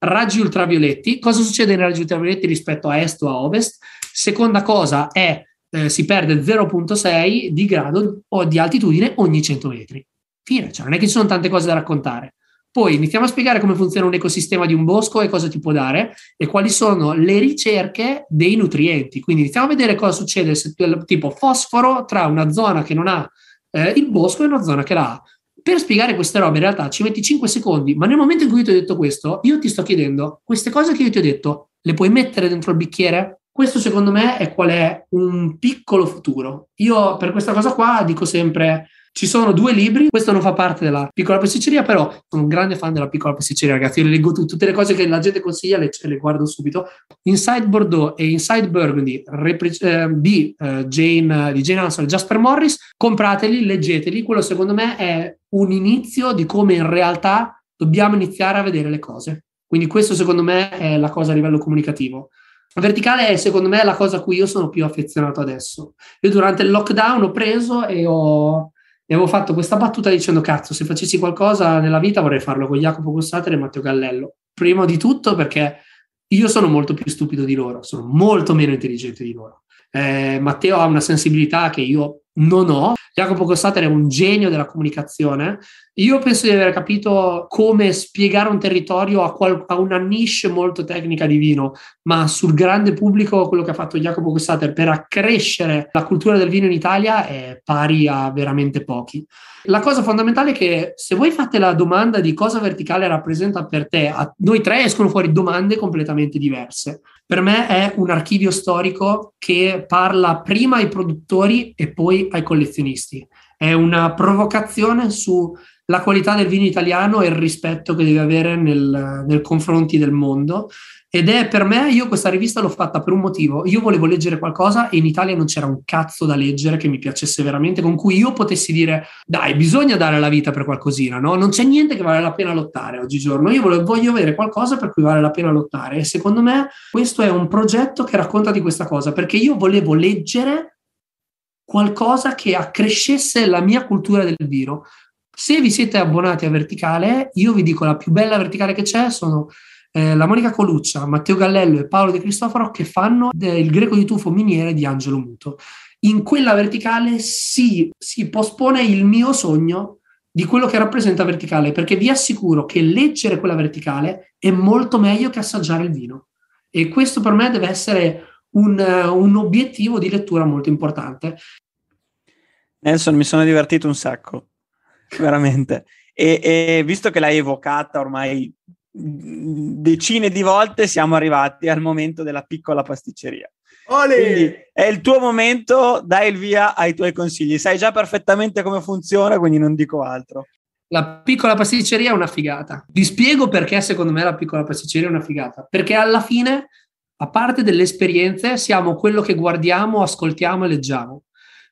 raggi ultravioletti. Cosa succede nei raggi ultravioletti rispetto a est o a ovest? Seconda cosa è eh, si perde 0,6 di grado o di altitudine ogni 100 metri. Fine, cioè non è che ci sono tante cose da raccontare. Poi iniziamo a spiegare come funziona un ecosistema di un bosco e cosa ti può dare e quali sono le ricerche dei nutrienti. Quindi iniziamo a vedere cosa succede se tipo fosforo tra una zona che non ha eh, il bosco e una zona che la ha per spiegare queste robe in realtà ci metti 5 secondi, ma nel momento in cui io ti ho detto questo, io ti sto chiedendo, queste cose che io ti ho detto, le puoi mettere dentro il bicchiere? Questo secondo me è qual è un piccolo futuro. Io per questa cosa qua dico sempre, ci sono due libri, questo non fa parte della piccola pasticceria, però sono un grande fan della piccola pasticceria, ragazzi. Io le leggo tutte le cose che la gente consiglia, le, le guardo subito. Inside Bordeaux e Inside Burgundy repre- eh, di, eh, Jane, di Jane Anson e Jasper Morris, comprateli, leggeteli. Quello secondo me è un inizio di come in realtà dobbiamo iniziare a vedere le cose. Quindi questo secondo me è la cosa a livello comunicativo. La Verticale è secondo me la cosa a cui io sono più affezionato adesso. Io durante il lockdown ho preso e ho e avevo fatto questa battuta dicendo cazzo se facessi qualcosa nella vita vorrei farlo con Jacopo Cossater e Matteo Gallello prima di tutto perché io sono molto più stupido di loro sono molto meno intelligente di loro eh, Matteo ha una sensibilità che io non ho Jacopo Cossater è un genio della comunicazione io penso di aver capito come spiegare un territorio a, qual- a, una niche molto tecnica di vino, ma sul grande pubblico quello che ha fatto Jacopo Costater per accrescere la cultura del vino in Italia è pari a veramente pochi. La cosa fondamentale è che se voi fate la domanda di cosa verticale rappresenta per te, a noi tre escono fuori domande completamente diverse. Per me è un archivio storico che parla prima ai produttori e poi ai collezionisti. È una provocazione su la qualità del vino italiano e il rispetto che deve avere nel, nei confronti del mondo. Ed è per me, io questa rivista l'ho fatta per un motivo. Io volevo leggere qualcosa e in Italia non c'era un cazzo da leggere che mi piacesse veramente, con cui io potessi dire, dai, bisogna dare la vita per qualcosina, no? Non c'è niente che vale la pena lottare oggigiorno. Io voglio, voglio avere qualcosa per cui vale la pena lottare. E secondo me questo è un progetto che racconta di questa cosa, perché io volevo leggere qualcosa che accrescesse la mia cultura del vino, se vi siete abbonati a Verticale, io vi dico la più bella verticale che c'è sono eh, la Monica Coluccia, Matteo Gallello e Paolo De Cristoforo che fanno eh, il greco di tufo miniere di Angelo Muto. In quella verticale si, si pospone il mio sogno di quello che rappresenta verticale, perché vi assicuro che leggere quella verticale è molto meglio che assaggiare il vino. E questo per me deve essere un, eh, un obiettivo di lettura molto importante. Nelson, mi sono divertito un sacco veramente. E, e visto che l'hai evocata ormai decine di volte, siamo arrivati al momento della piccola pasticceria. Quindi è il tuo momento, dai il via ai tuoi consigli. Sai già perfettamente come funziona, quindi non dico altro. La piccola pasticceria è una figata. Vi spiego perché secondo me la piccola pasticceria è una figata. Perché alla fine, a parte delle esperienze, siamo quello che guardiamo, ascoltiamo e leggiamo.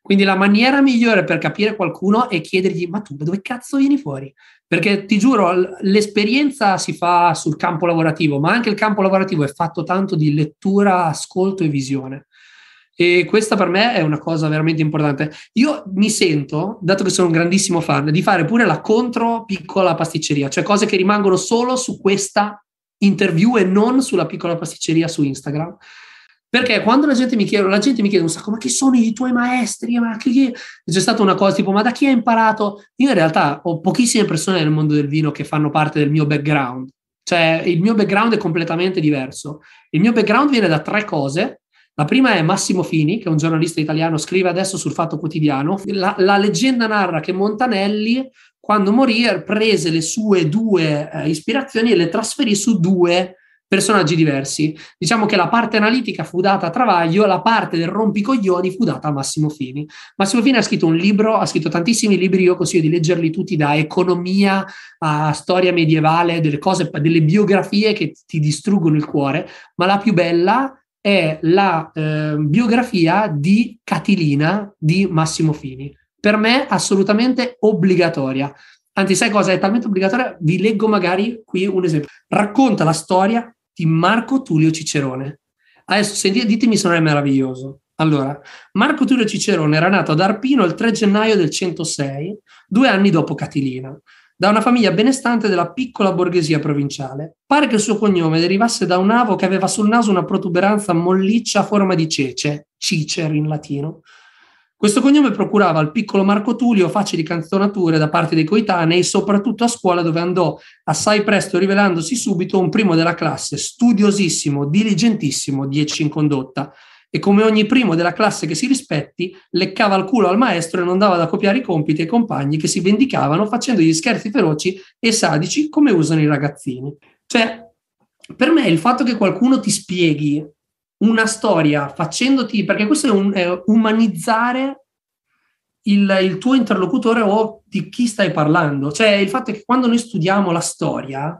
Quindi la maniera migliore per capire qualcuno è chiedergli ma tu da dove cazzo vieni fuori? Perché ti giuro, l'esperienza si fa sul campo lavorativo, ma anche il campo lavorativo è fatto tanto di lettura, ascolto e visione. E questa per me è una cosa veramente importante. Io mi sento, dato che sono un grandissimo fan, di fare pure la contro piccola pasticceria, cioè cose che rimangono solo su questa interview e non sulla piccola pasticceria su Instagram. Perché quando la gente mi chiede, la gente mi chiede un sacco, ma chi sono i tuoi maestri? Ma chi, chi? C'è stata una cosa tipo, ma da chi hai imparato? Io in realtà ho pochissime persone nel mondo del vino che fanno parte del mio background. Cioè, il mio background è completamente diverso. Il mio background viene da tre cose. La prima è Massimo Fini, che è un giornalista italiano, scrive adesso sul Fatto Quotidiano. La, la leggenda narra che Montanelli, quando morì, prese le sue due eh, ispirazioni e le trasferì su due personaggi diversi. Diciamo che la parte analitica fu data a Travaglio, la parte del rompicoglioni fu data a Massimo Fini. Massimo Fini ha scritto un libro, ha scritto tantissimi libri, io consiglio di leggerli tutti da economia a storia medievale, delle cose, delle biografie che ti distruggono il cuore, ma la più bella è la eh, biografia di Catilina di Massimo Fini. Per me assolutamente obbligatoria. Anzi, sai cosa? È talmente obbligatoria, vi leggo magari qui un esempio. Racconta la storia di Marco Tullio Cicerone. Adesso sentite, ditemi se non è meraviglioso. Allora, Marco Tullio Cicerone era nato ad Arpino il 3 gennaio del 106, due anni dopo Catilina, da una famiglia benestante della piccola borghesia provinciale. Pare che il suo cognome derivasse da un avo che aveva sul naso una protuberanza molliccia a forma di cece, cicer in latino, questo cognome procurava al piccolo Marco Tullio facili canzonature da parte dei coetanei, soprattutto a scuola dove andò assai presto rivelandosi subito un primo della classe, studiosissimo, diligentissimo, dieci in condotta. E come ogni primo della classe che si rispetti, leccava il culo al maestro e non dava da copiare i compiti ai compagni che si vendicavano facendo gli scherzi feroci e sadici come usano i ragazzini. Cioè, per me il fatto che qualcuno ti spieghi una storia facendoti, perché questo è, un, è umanizzare il, il, tuo interlocutore o di chi stai parlando. Cioè il fatto è che quando noi studiamo la storia,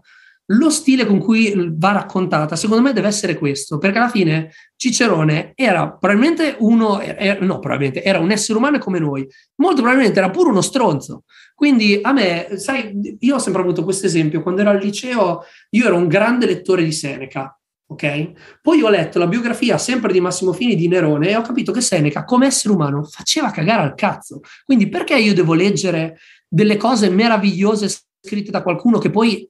lo stile con cui va raccontata, secondo me, deve essere questo, perché alla fine Cicerone era probabilmente uno, era, no, probabilmente era un essere umano come noi, molto probabilmente era pure uno stronzo. Quindi a me, sai, io ho sempre avuto questo esempio, quando ero al liceo, io ero un grande lettore di Seneca, Ok? Poi ho letto la biografia sempre di Massimo Fini di Nerone e ho capito che Seneca come essere umano faceva cagare al cazzo. Quindi perché io devo leggere delle cose meravigliose scritte da qualcuno che poi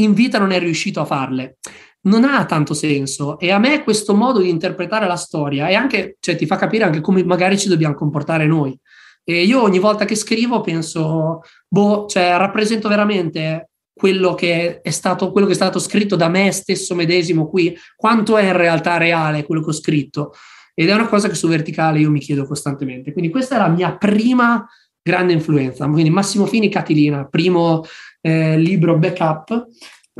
in vita non è riuscito a farle? Non ha tanto senso e a me questo modo di interpretare la storia e anche, cioè, ti fa capire anche come magari ci dobbiamo comportare noi. E io ogni volta che scrivo penso, boh, cioè, rappresento veramente quello che è stato, quello che è stato scritto da me stesso medesimo qui, quanto è in realtà reale quello che ho scritto. Ed è una cosa che su verticale io mi chiedo costantemente. Quindi questa è la mia prima grande influenza. Quindi Massimo Fini Catilina, primo eh, libro backup.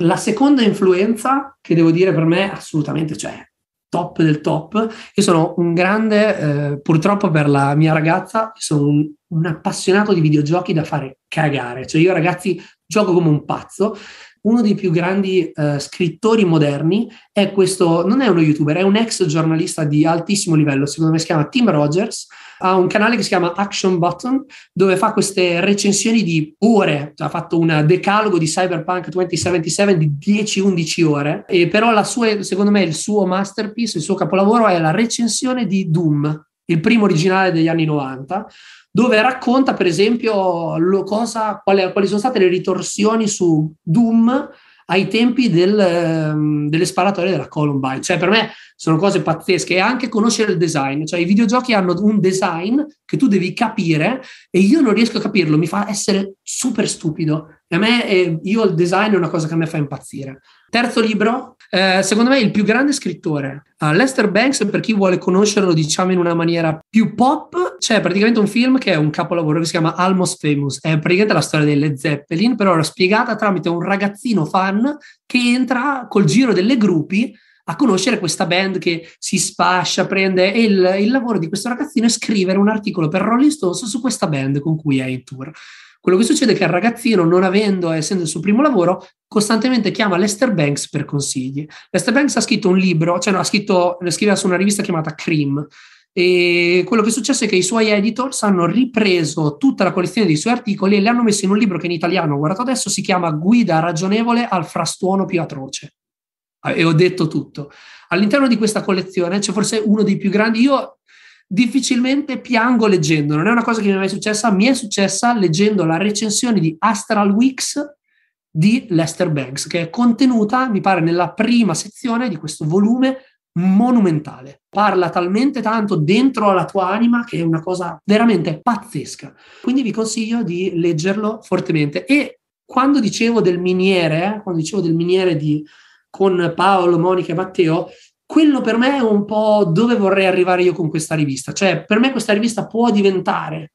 La seconda influenza, che devo dire per me assolutamente, cioè, top del top. Io sono un grande, eh, purtroppo per la mia ragazza, sono un, un, appassionato di videogiochi da fare cagare. Cioè io ragazzi gioco come un pazzo, uno dei più grandi eh, scrittori moderni è questo, non è uno youtuber, è un ex giornalista di altissimo livello, secondo me si chiama Tim Rogers, ha un canale che si chiama Action Button dove fa queste recensioni di ore, cioè ha fatto un decalogo di Cyberpunk 2077 di 10-11 ore, e però la sua, secondo me il suo masterpiece, il suo capolavoro è la recensione di Doom, il primo originale degli anni 90, dove racconta per esempio lo, cosa, quali, quali sono state le ritorsioni su Doom ai tempi del, ehm, delle sparatorie della Columbine. Cioè, per me sono cose pazzesche. E anche conoscere il design. Cioè, i videogiochi hanno un design che tu devi capire e io non riesco a capirlo, mi fa essere super stupido. E a me, eh, io il design è una cosa che a me fa impazzire. Terzo libro, eh, secondo me il più grande scrittore. Uh, Lester Banks, per chi vuole conoscerlo, diciamo in una maniera più pop, c'è praticamente un film che è un capolavoro che si chiama Almost Famous. È praticamente la storia delle Zeppelin, però era spiegata tramite un ragazzino fan che entra col giro delle gruppi a conoscere questa band che si spascia, prende e il, il lavoro di questo ragazzino è scrivere un articolo per Rolling Stones su questa band con cui è in tour. Quello che succede è che il ragazzino, non avendo, essendo il suo primo lavoro, costantemente chiama Lester Banks per consigli. Lester Banks ha scritto un libro, cioè no, ha scritto, scriveva su una rivista chiamata Cream, e quello che è successo è che i suoi editors hanno ripreso tutta la collezione dei suoi articoli e li hanno messi in un libro che in italiano, guardato adesso, si chiama Guida ragionevole al frastuono più atroce. Ah, e ho detto tutto. All'interno di questa collezione c'è forse uno dei più grandi. Io difficilmente piango leggendo, non è una cosa che mi è mai successa, mi è successa leggendo la recensione di Astral Weeks di Lester Banks, che è contenuta, mi pare, nella prima sezione di questo volume monumentale. Parla talmente tanto dentro alla tua anima che è una cosa veramente pazzesca. Quindi vi consiglio di leggerlo fortemente. E quando dicevo del miniere, eh, quando dicevo del miniere di, con Paolo, Monica e Matteo, quello per me è un po' dove vorrei arrivare io con questa rivista. Cioè, per me questa rivista può diventare,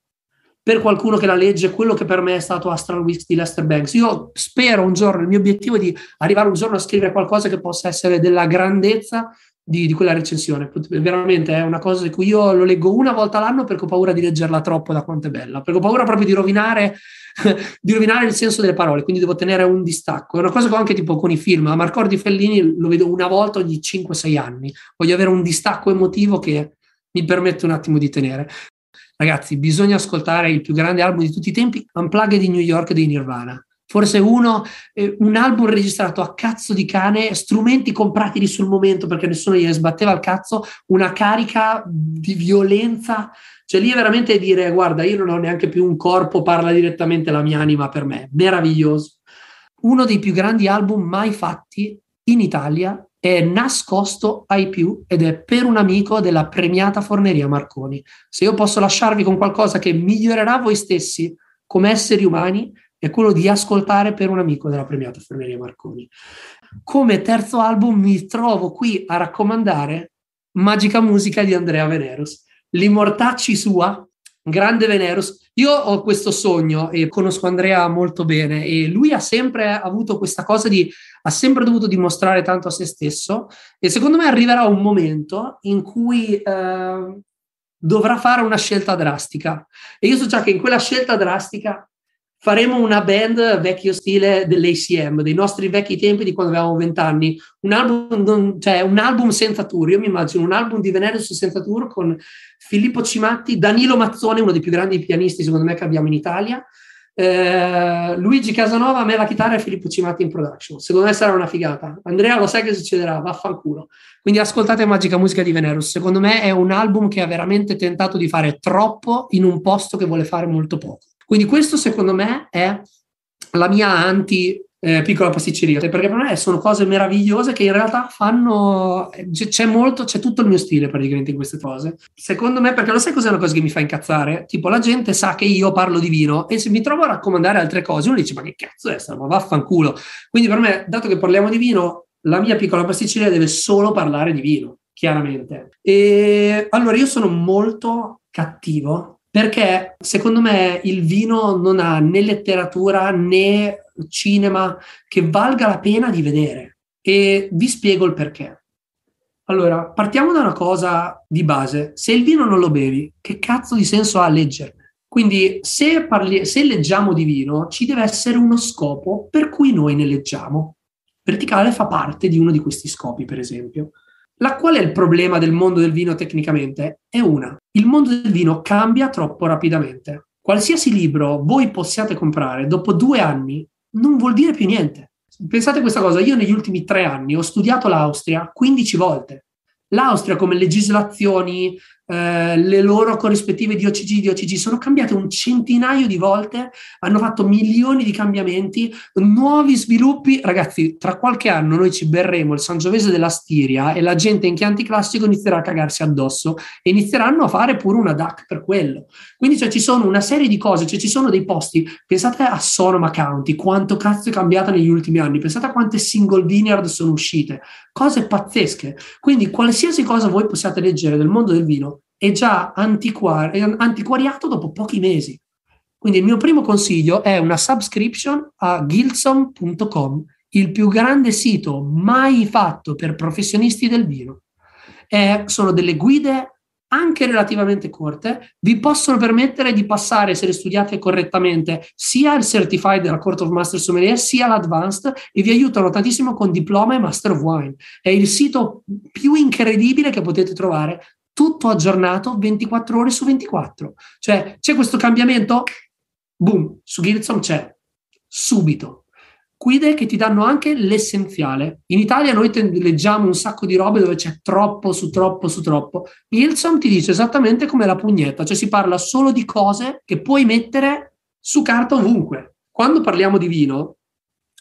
per qualcuno che la legge, quello che per me è stato Astral Weeks di Lester Banks. Io spero un giorno, il mio obiettivo è di arrivare un giorno a scrivere qualcosa che possa essere della grandezza di, di, quella recensione. Veramente è una cosa di cui io lo leggo una volta all'anno perché ho paura di leggerla troppo da quanto è bella, perché ho paura proprio di rovinare, di rovinare il senso delle parole, quindi devo tenere un distacco. È una cosa che ho anche tipo con i film, a Marcordi Fellini lo vedo una volta ogni 5-6 anni, voglio avere un distacco emotivo che mi permette un attimo di tenere. Ragazzi, bisogna ascoltare il più grande album di tutti i tempi, Unplugged di New York dei Nirvana forse uno, eh, un album registrato a cazzo di cane, strumenti comprati lì sul momento perché nessuno gli sbatteva il cazzo, una carica di violenza. Cioè lì è veramente dire, guarda, io non ho neanche più un corpo, parla direttamente la mia anima per me. Meraviglioso. Uno dei più grandi album mai fatti in Italia è nascosto ai più ed è per un amico della premiata forneria Marconi. Se io posso lasciarvi con qualcosa che migliorerà voi stessi come esseri umani, è quello di ascoltare per un amico della premiata Forneria Marconi. Come terzo album mi trovo qui a raccomandare Magica Musica di Andrea Venerus, L'immortacci sua, grande Venerus. Io ho questo sogno e conosco Andrea molto bene e lui ha sempre avuto questa cosa di ha sempre dovuto dimostrare tanto a se stesso e secondo me arriverà un momento in cui eh, dovrà fare una scelta drastica e io so già che in quella scelta drastica faremo una band vecchio stile dell'ACM, dei nostri vecchi tempi di quando avevamo vent'anni. Un album, non, cioè un album senza tour, io mi immagino un album di Venerius senza tour con Filippo Cimatti, Danilo Mazzone, uno dei più grandi pianisti secondo me che abbiamo in Italia, eh, Luigi Casanova, a me la chitarra e Filippo Cimatti in production. Secondo me sarà una figata. Andrea lo sai che succederà, vaffanculo. Quindi ascoltate Magica Musica di Venerus. Secondo me è un album che ha veramente tentato di fare troppo in un posto che vuole fare molto poco. Quindi questo secondo me è la mia anti eh, piccola pasticceria, perché per me sono cose meravigliose che in realtà fanno, c'è molto, c'è tutto il mio stile praticamente in queste cose. Secondo me, perché lo sai cos'è una cosa che mi fa incazzare? Tipo la gente sa che io parlo di vino e se mi trovo a raccomandare altre cose uno dice ma che cazzo è ma vaffanculo. Quindi per me, dato che parliamo di vino, la mia piccola pasticceria deve solo parlare di vino, chiaramente. E allora io sono molto cattivo perché secondo me il vino non ha né letteratura né cinema che valga la pena di vedere e vi spiego il perché. Allora, partiamo da una cosa di base. Se il vino non lo bevi, che cazzo di senso ha leggerne? Quindi se, parli- se leggiamo di vino, ci deve essere uno scopo per cui noi ne leggiamo. Verticale fa parte di uno di questi scopi, per esempio. La qual è il problema del mondo del vino tecnicamente? È una. Il mondo del vino cambia troppo rapidamente. Qualsiasi libro voi possiate comprare dopo due anni non vuol dire più niente. Pensate questa cosa, io negli ultimi tre anni ho studiato l'Austria 15 volte. L'Austria come legislazioni, eh, le loro corrispettive di OCG, di OCG sono cambiate un centinaio di volte, hanno fatto milioni di cambiamenti, nuovi sviluppi. Ragazzi, tra qualche anno noi ci berremo il Sangiovese della Stiria e la gente in Chianti Classico inizierà a cagarsi addosso e inizieranno a fare pure una DAC per quello. Quindi cioè, ci sono una serie di cose, cioè, ci sono dei posti. Pensate a Sonoma County, quanto cazzo è cambiata negli ultimi anni, pensate a quante single vineyard sono uscite, cose pazzesche. Quindi qualsiasi cosa voi possiate leggere del mondo del vino, è già antiquar- è antiquariato dopo pochi mesi. Quindi il mio primo consiglio è una subscription a gilson.com, il più grande sito mai fatto per professionisti del vino. Eh, sono delle guide anche relativamente corte, vi possono permettere di passare, se le studiate correttamente, sia il certified della Court of Master Sommelier, sia l'advanced, e vi aiutano tantissimo con diploma e master of wine. È il sito più incredibile che potete trovare tutto aggiornato 24 ore su 24. Cioè c'è questo cambiamento? Boom, su Gilson c'è, subito. Guide che ti danno anche l'essenziale. In Italia noi ten- leggiamo un sacco di robe dove c'è troppo su troppo su troppo. Gilson ti dice esattamente come la pugnetta, cioè si parla solo di cose che puoi mettere su carta ovunque. Quando parliamo di vino,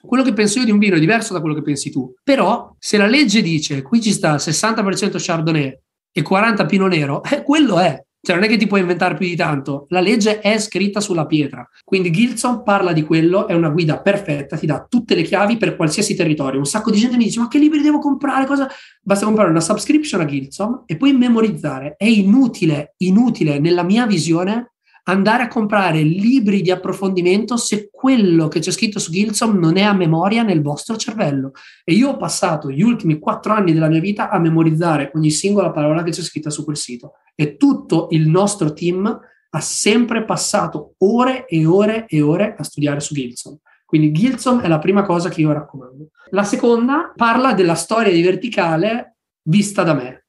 quello che penso io di un vino è diverso da quello che pensi tu. Però se la legge dice qui ci sta il 60% Chardonnay, e 40 Pino Nero, eh, quello è. Cioè non è che ti puoi inventare più di tanto, la legge è scritta sulla pietra. Quindi Gilson parla di quello, è una guida perfetta, ti dà tutte le chiavi per qualsiasi territorio. Un sacco di gente mi dice ma che libri devo comprare? Cosa? Basta comprare una subscription a Gilson e poi memorizzare. È inutile, inutile nella mia visione andare a comprare libri di approfondimento se quello che c'è scritto su Gilson non è a memoria nel vostro cervello. E io ho passato gli ultimi quattro anni della mia vita a memorizzare ogni singola parola che c'è scritta su quel sito. E tutto il nostro team ha sempre passato ore e ore e ore a studiare su Gilson. Quindi Gilson è la prima cosa che io raccomando. La seconda parla della storia di verticale vista da me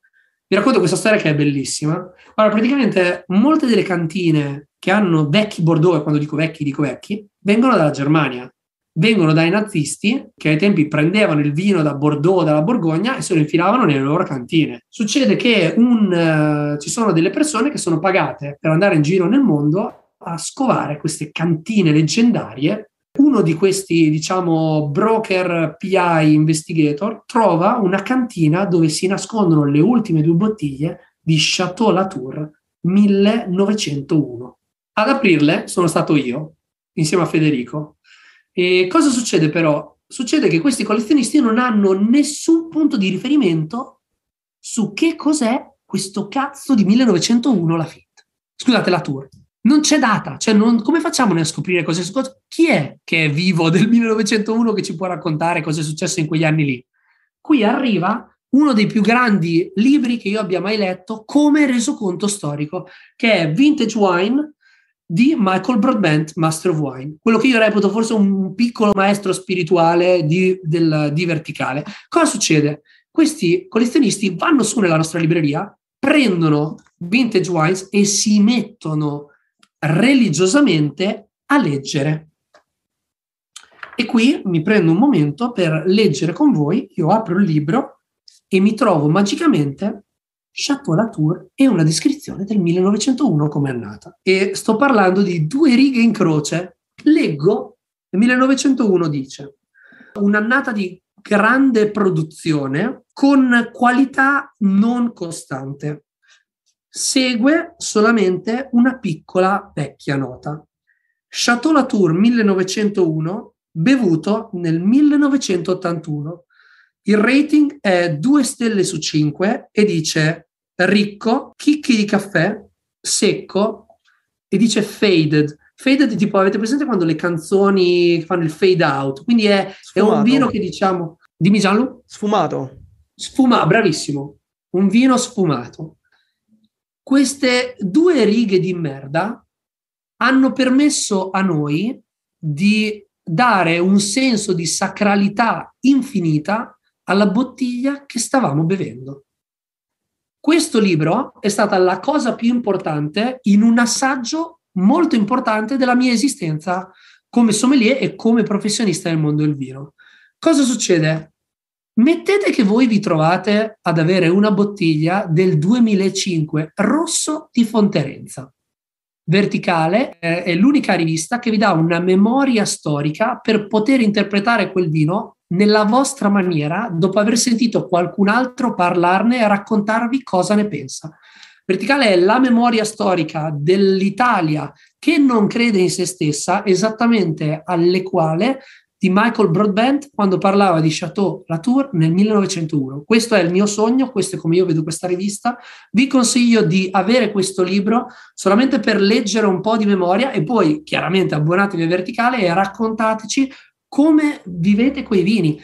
vi racconto questa storia che è bellissima. Allora, praticamente molte delle cantine che hanno vecchi Bordeaux, e quando dico vecchi dico vecchi, vengono dalla Germania. Vengono dai nazisti che ai tempi prendevano il vino da Bordeaux, dalla Borgogna e se lo infilavano nelle loro cantine. Succede che un, uh, ci sono delle persone che sono pagate per andare in giro nel mondo a scovare queste cantine leggendarie uno di questi, diciamo, broker PI investigator trova una cantina dove si nascondono le ultime due bottiglie di Chateau Latour 1901. Ad aprirle sono stato io, insieme a Federico. E cosa succede però? Succede che questi collezionisti non hanno nessun punto di riferimento su che cos'è questo cazzo di 1901 la FIT. Scusate, la Tour non c'è data, cioè non, come facciamo a scoprire cosa è successo? Chi è che è vivo del 1901 che ci può raccontare cosa è successo in quegli anni lì? Qui arriva uno dei più grandi libri che io abbia mai letto come resoconto storico, che è Vintage Wine di Michael Broadbent, Master of Wine, quello che io reputo forse un piccolo maestro spirituale di, del, di verticale. Cosa succede? Questi collezionisti vanno su nella nostra libreria, prendono vintage wines e si mettono religiosamente a leggere. E qui mi prendo un momento per leggere con voi, io apro il libro e mi trovo magicamente Chateau Latour e una descrizione del 1901 come annata. E sto parlando di due righe in croce. Leggo, 1901 dice, un'annata di grande produzione con qualità non costante segue solamente una piccola vecchia nota. Chateau Latour 1901, bevuto nel 1981. Il rating è 2 stelle su 5 e dice ricco, chicchi di caffè, secco e dice faded. Faded tipo avete presente quando le canzoni fanno il fade out, quindi è, è un vino che diciamo... Dimmi Giallo? Sfumato. Sfumato, bravissimo. Un vino sfumato. Queste due righe di merda hanno permesso a noi di dare un senso di sacralità infinita alla bottiglia che stavamo bevendo. Questo libro è stata la cosa più importante in un assaggio molto importante della mia esistenza come sommelier e come professionista nel mondo del vino. Cosa succede? Mettete che voi vi trovate ad avere una bottiglia del 2005 rosso di Fonterenza. Verticale eh, è l'unica rivista che vi dà una memoria storica per poter interpretare quel vino nella vostra maniera dopo aver sentito qualcun altro parlarne e raccontarvi cosa ne pensa. Verticale è la memoria storica dell'Italia che non crede in se stessa, esattamente alle quale di Michael Broadbent quando parlava di Chateau Latour nel 1901. Questo è il mio sogno, questo è come io vedo questa rivista. Vi consiglio di avere questo libro solamente per leggere un po' di memoria e poi chiaramente abbonatevi a Verticale e raccontateci come vivete quei vini.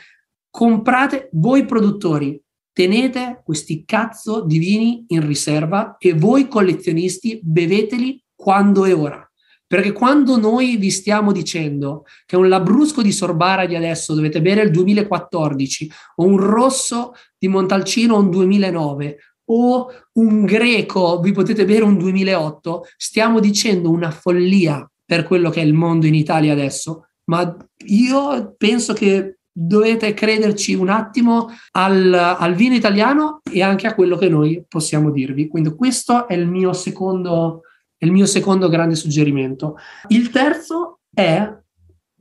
Comprate voi produttori, tenete questi cazzo di vini in riserva e voi collezionisti beveteli quando è ora. Perché quando noi vi stiamo dicendo che un labrusco di Sorbara di adesso dovete bere il 2014, o un rosso di Montalcino un 2009, o un greco vi potete bere un 2008, stiamo dicendo una follia per quello che è il mondo in Italia adesso, ma io penso che dovete crederci un attimo al, al, vino italiano e anche a quello che noi possiamo dirvi. Quindi questo è il mio secondo è il mio secondo grande suggerimento. Il terzo è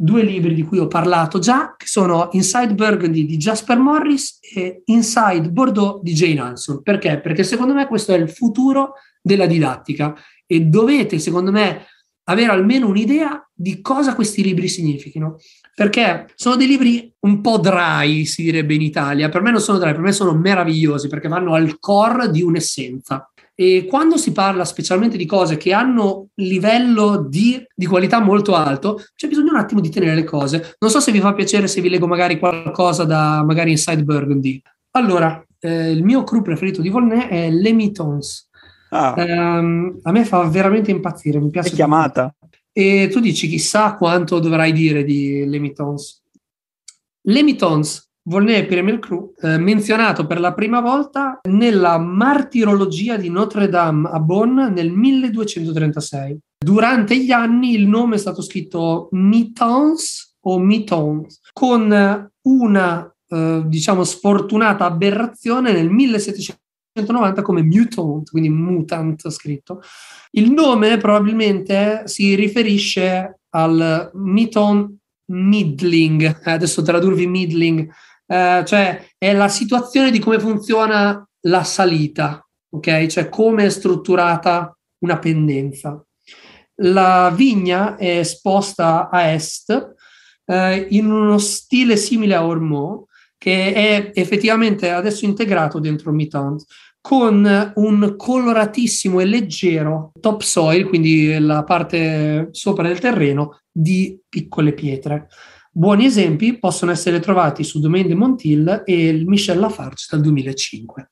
due libri di cui ho parlato già, che sono Inside Burgundy di Jasper Morris e Inside Bordeaux di Jane Hanson. Perché? Perché secondo me questo è il futuro della didattica e dovete, secondo me, avere almeno un'idea di cosa questi libri significhino. Perché sono dei libri un po' dry, si direbbe in Italia. Per me non sono dry, per me sono meravigliosi perché vanno al core di un'essenza. E quando si parla specialmente di cose che hanno livello di, di, qualità molto alto, c'è bisogno un attimo di tenere le cose. Non so se vi fa piacere se vi leggo magari qualcosa da magari Inside Burgundy. Allora, eh, il mio crew preferito di Volney è Le Mitons. Ah. Eh, a me fa veramente impazzire, mi piace. È chiamata. E tu dici chissà quanto dovrai dire di Le Mitons. Le Mitons Volney e Pirimel Crew, eh, menzionato per la prima volta nella martirologia di Notre Dame a Bonn nel 1236. Durante gli anni il nome è stato scritto Mitons o Mitons, con una, eh, diciamo, sfortunata aberrazione nel 1790 come mutant, quindi mutant scritto. Il nome probabilmente si riferisce al Miton Middling, eh, adesso tradurvi Middling eh, cioè è la situazione di come funziona la salita, ok? Cioè come è strutturata una pendenza. La vigna è esposta a est eh, in uno stile simile a Ormeaux, che è effettivamente adesso integrato dentro Mitans con un coloratissimo e leggero topsoil, quindi la parte sopra del terreno, di piccole pietre. Buoni esempi possono essere trovati su Domaine de Montil e il Michel Lafarge dal 2005.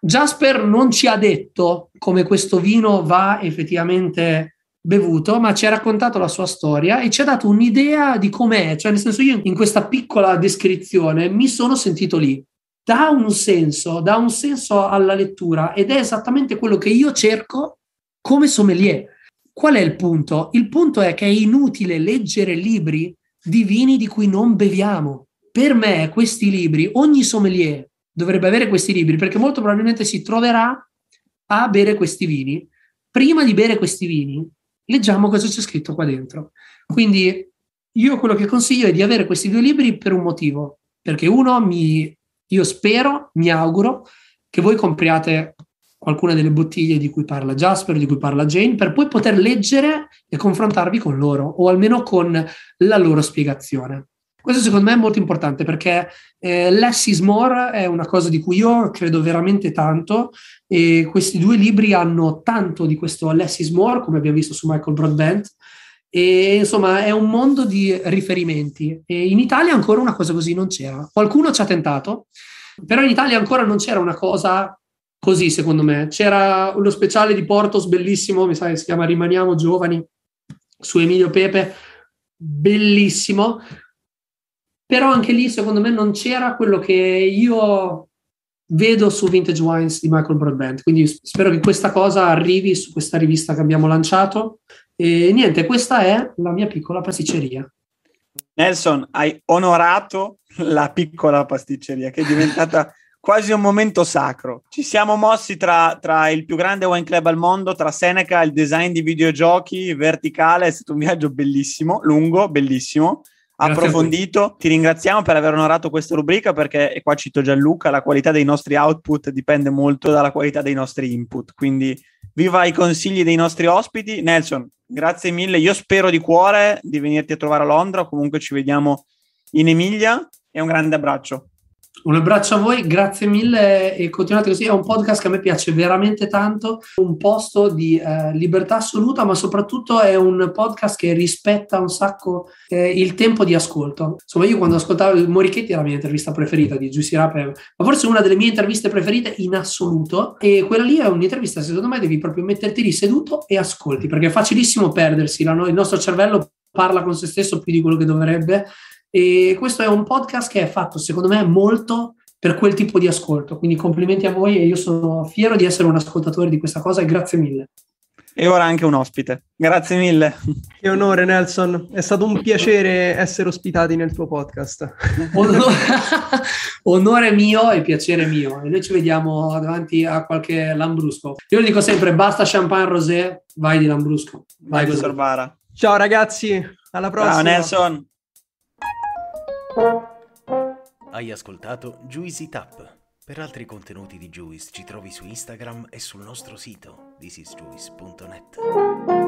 Jasper non ci ha detto come questo vino va effettivamente bevuto, ma ci ha raccontato la sua storia e ci ha dato un'idea di com'è, cioè nel senso io in questa piccola descrizione mi sono sentito lì. Dà un senso, dà un senso alla lettura ed è esattamente quello che io cerco come sommelier. Qual è il punto? Il punto è che è inutile leggere libri di vini di cui non beviamo. Per me questi libri, ogni sommelier dovrebbe avere questi libri perché molto probabilmente si troverà a bere questi vini. Prima di bere questi vini, leggiamo cosa c'è scritto qua dentro. Quindi io quello che consiglio è di avere questi due libri per un motivo, perché uno mi, io spero, mi auguro che voi compriate alcune delle bottiglie di cui parla Jasper, di cui parla Jane, per poi poter leggere e confrontarvi con loro, o almeno con la loro spiegazione. Questo secondo me è molto importante perché eh, less is more è una cosa di cui io credo veramente tanto e questi due libri hanno tanto di questo less is more, come abbiamo visto su Michael Broadbent, e insomma è un mondo di riferimenti. E in Italia ancora una cosa così non c'era. Qualcuno ci ha tentato, però in Italia ancora non c'era una cosa così secondo me. C'era uno speciale di Portos bellissimo, mi sa che si chiama Rimaniamo Giovani, su Emilio Pepe, bellissimo, però anche lì secondo me non c'era quello che io vedo su Vintage Wines di Michael Broadbent, quindi spero che questa cosa arrivi su questa rivista che abbiamo lanciato. E niente, questa è la mia piccola pasticceria. Nelson, hai onorato la piccola pasticceria che è diventata quasi un momento sacro. Ci siamo mossi tra, tra, il più grande wine club al mondo, tra Seneca, il design di videogiochi verticale, è stato un viaggio bellissimo, lungo, bellissimo. Grazie approfondito, ti ringraziamo per aver onorato questa rubrica perché, e qua cito Gianluca, la qualità dei nostri output dipende molto dalla qualità dei nostri input, quindi viva i consigli dei nostri ospiti. Nelson, grazie mille, io spero di cuore di venirti a trovare a Londra, comunque ci vediamo in Emilia e un grande abbraccio. Un abbraccio a voi, grazie mille e continuate così. È un podcast che a me piace veramente tanto, un posto di eh, libertà assoluta, ma soprattutto è un podcast che rispetta un sacco eh, il tempo di ascolto. Insomma, io quando ascoltavo Morichetti era la mia intervista preferita di Giussi Rape, eh, ma forse una delle mie interviste preferite in assoluto. E quella lì è un'intervista, secondo me, devi proprio metterti lì seduto e ascolti, perché è facilissimo perdersi. La, il nostro cervello parla con se stesso più di quello che dovrebbe e questo è un podcast che è fatto, secondo me, molto per quel tipo di ascolto. Quindi complimenti a voi e io sono fiero di essere un ascoltatore di questa cosa e grazie mille. E ora anche un ospite. Grazie mille. Che onore Nelson, è stato un piacere essere ospitati nel tuo podcast. Onore, onore mio e piacere mio. E noi ci vediamo davanti a qualche Lambrusco. Io dico sempre basta champagne rosé, vai di Lambrusco. Vai, vai Sorbara. Ciao ragazzi, alla prossima. Ciao Nelson. Hai ascoltato Juicy Tap. Per altri contenuti di Juice ci trovi su Instagram e sul nostro sito thisisjuice.net.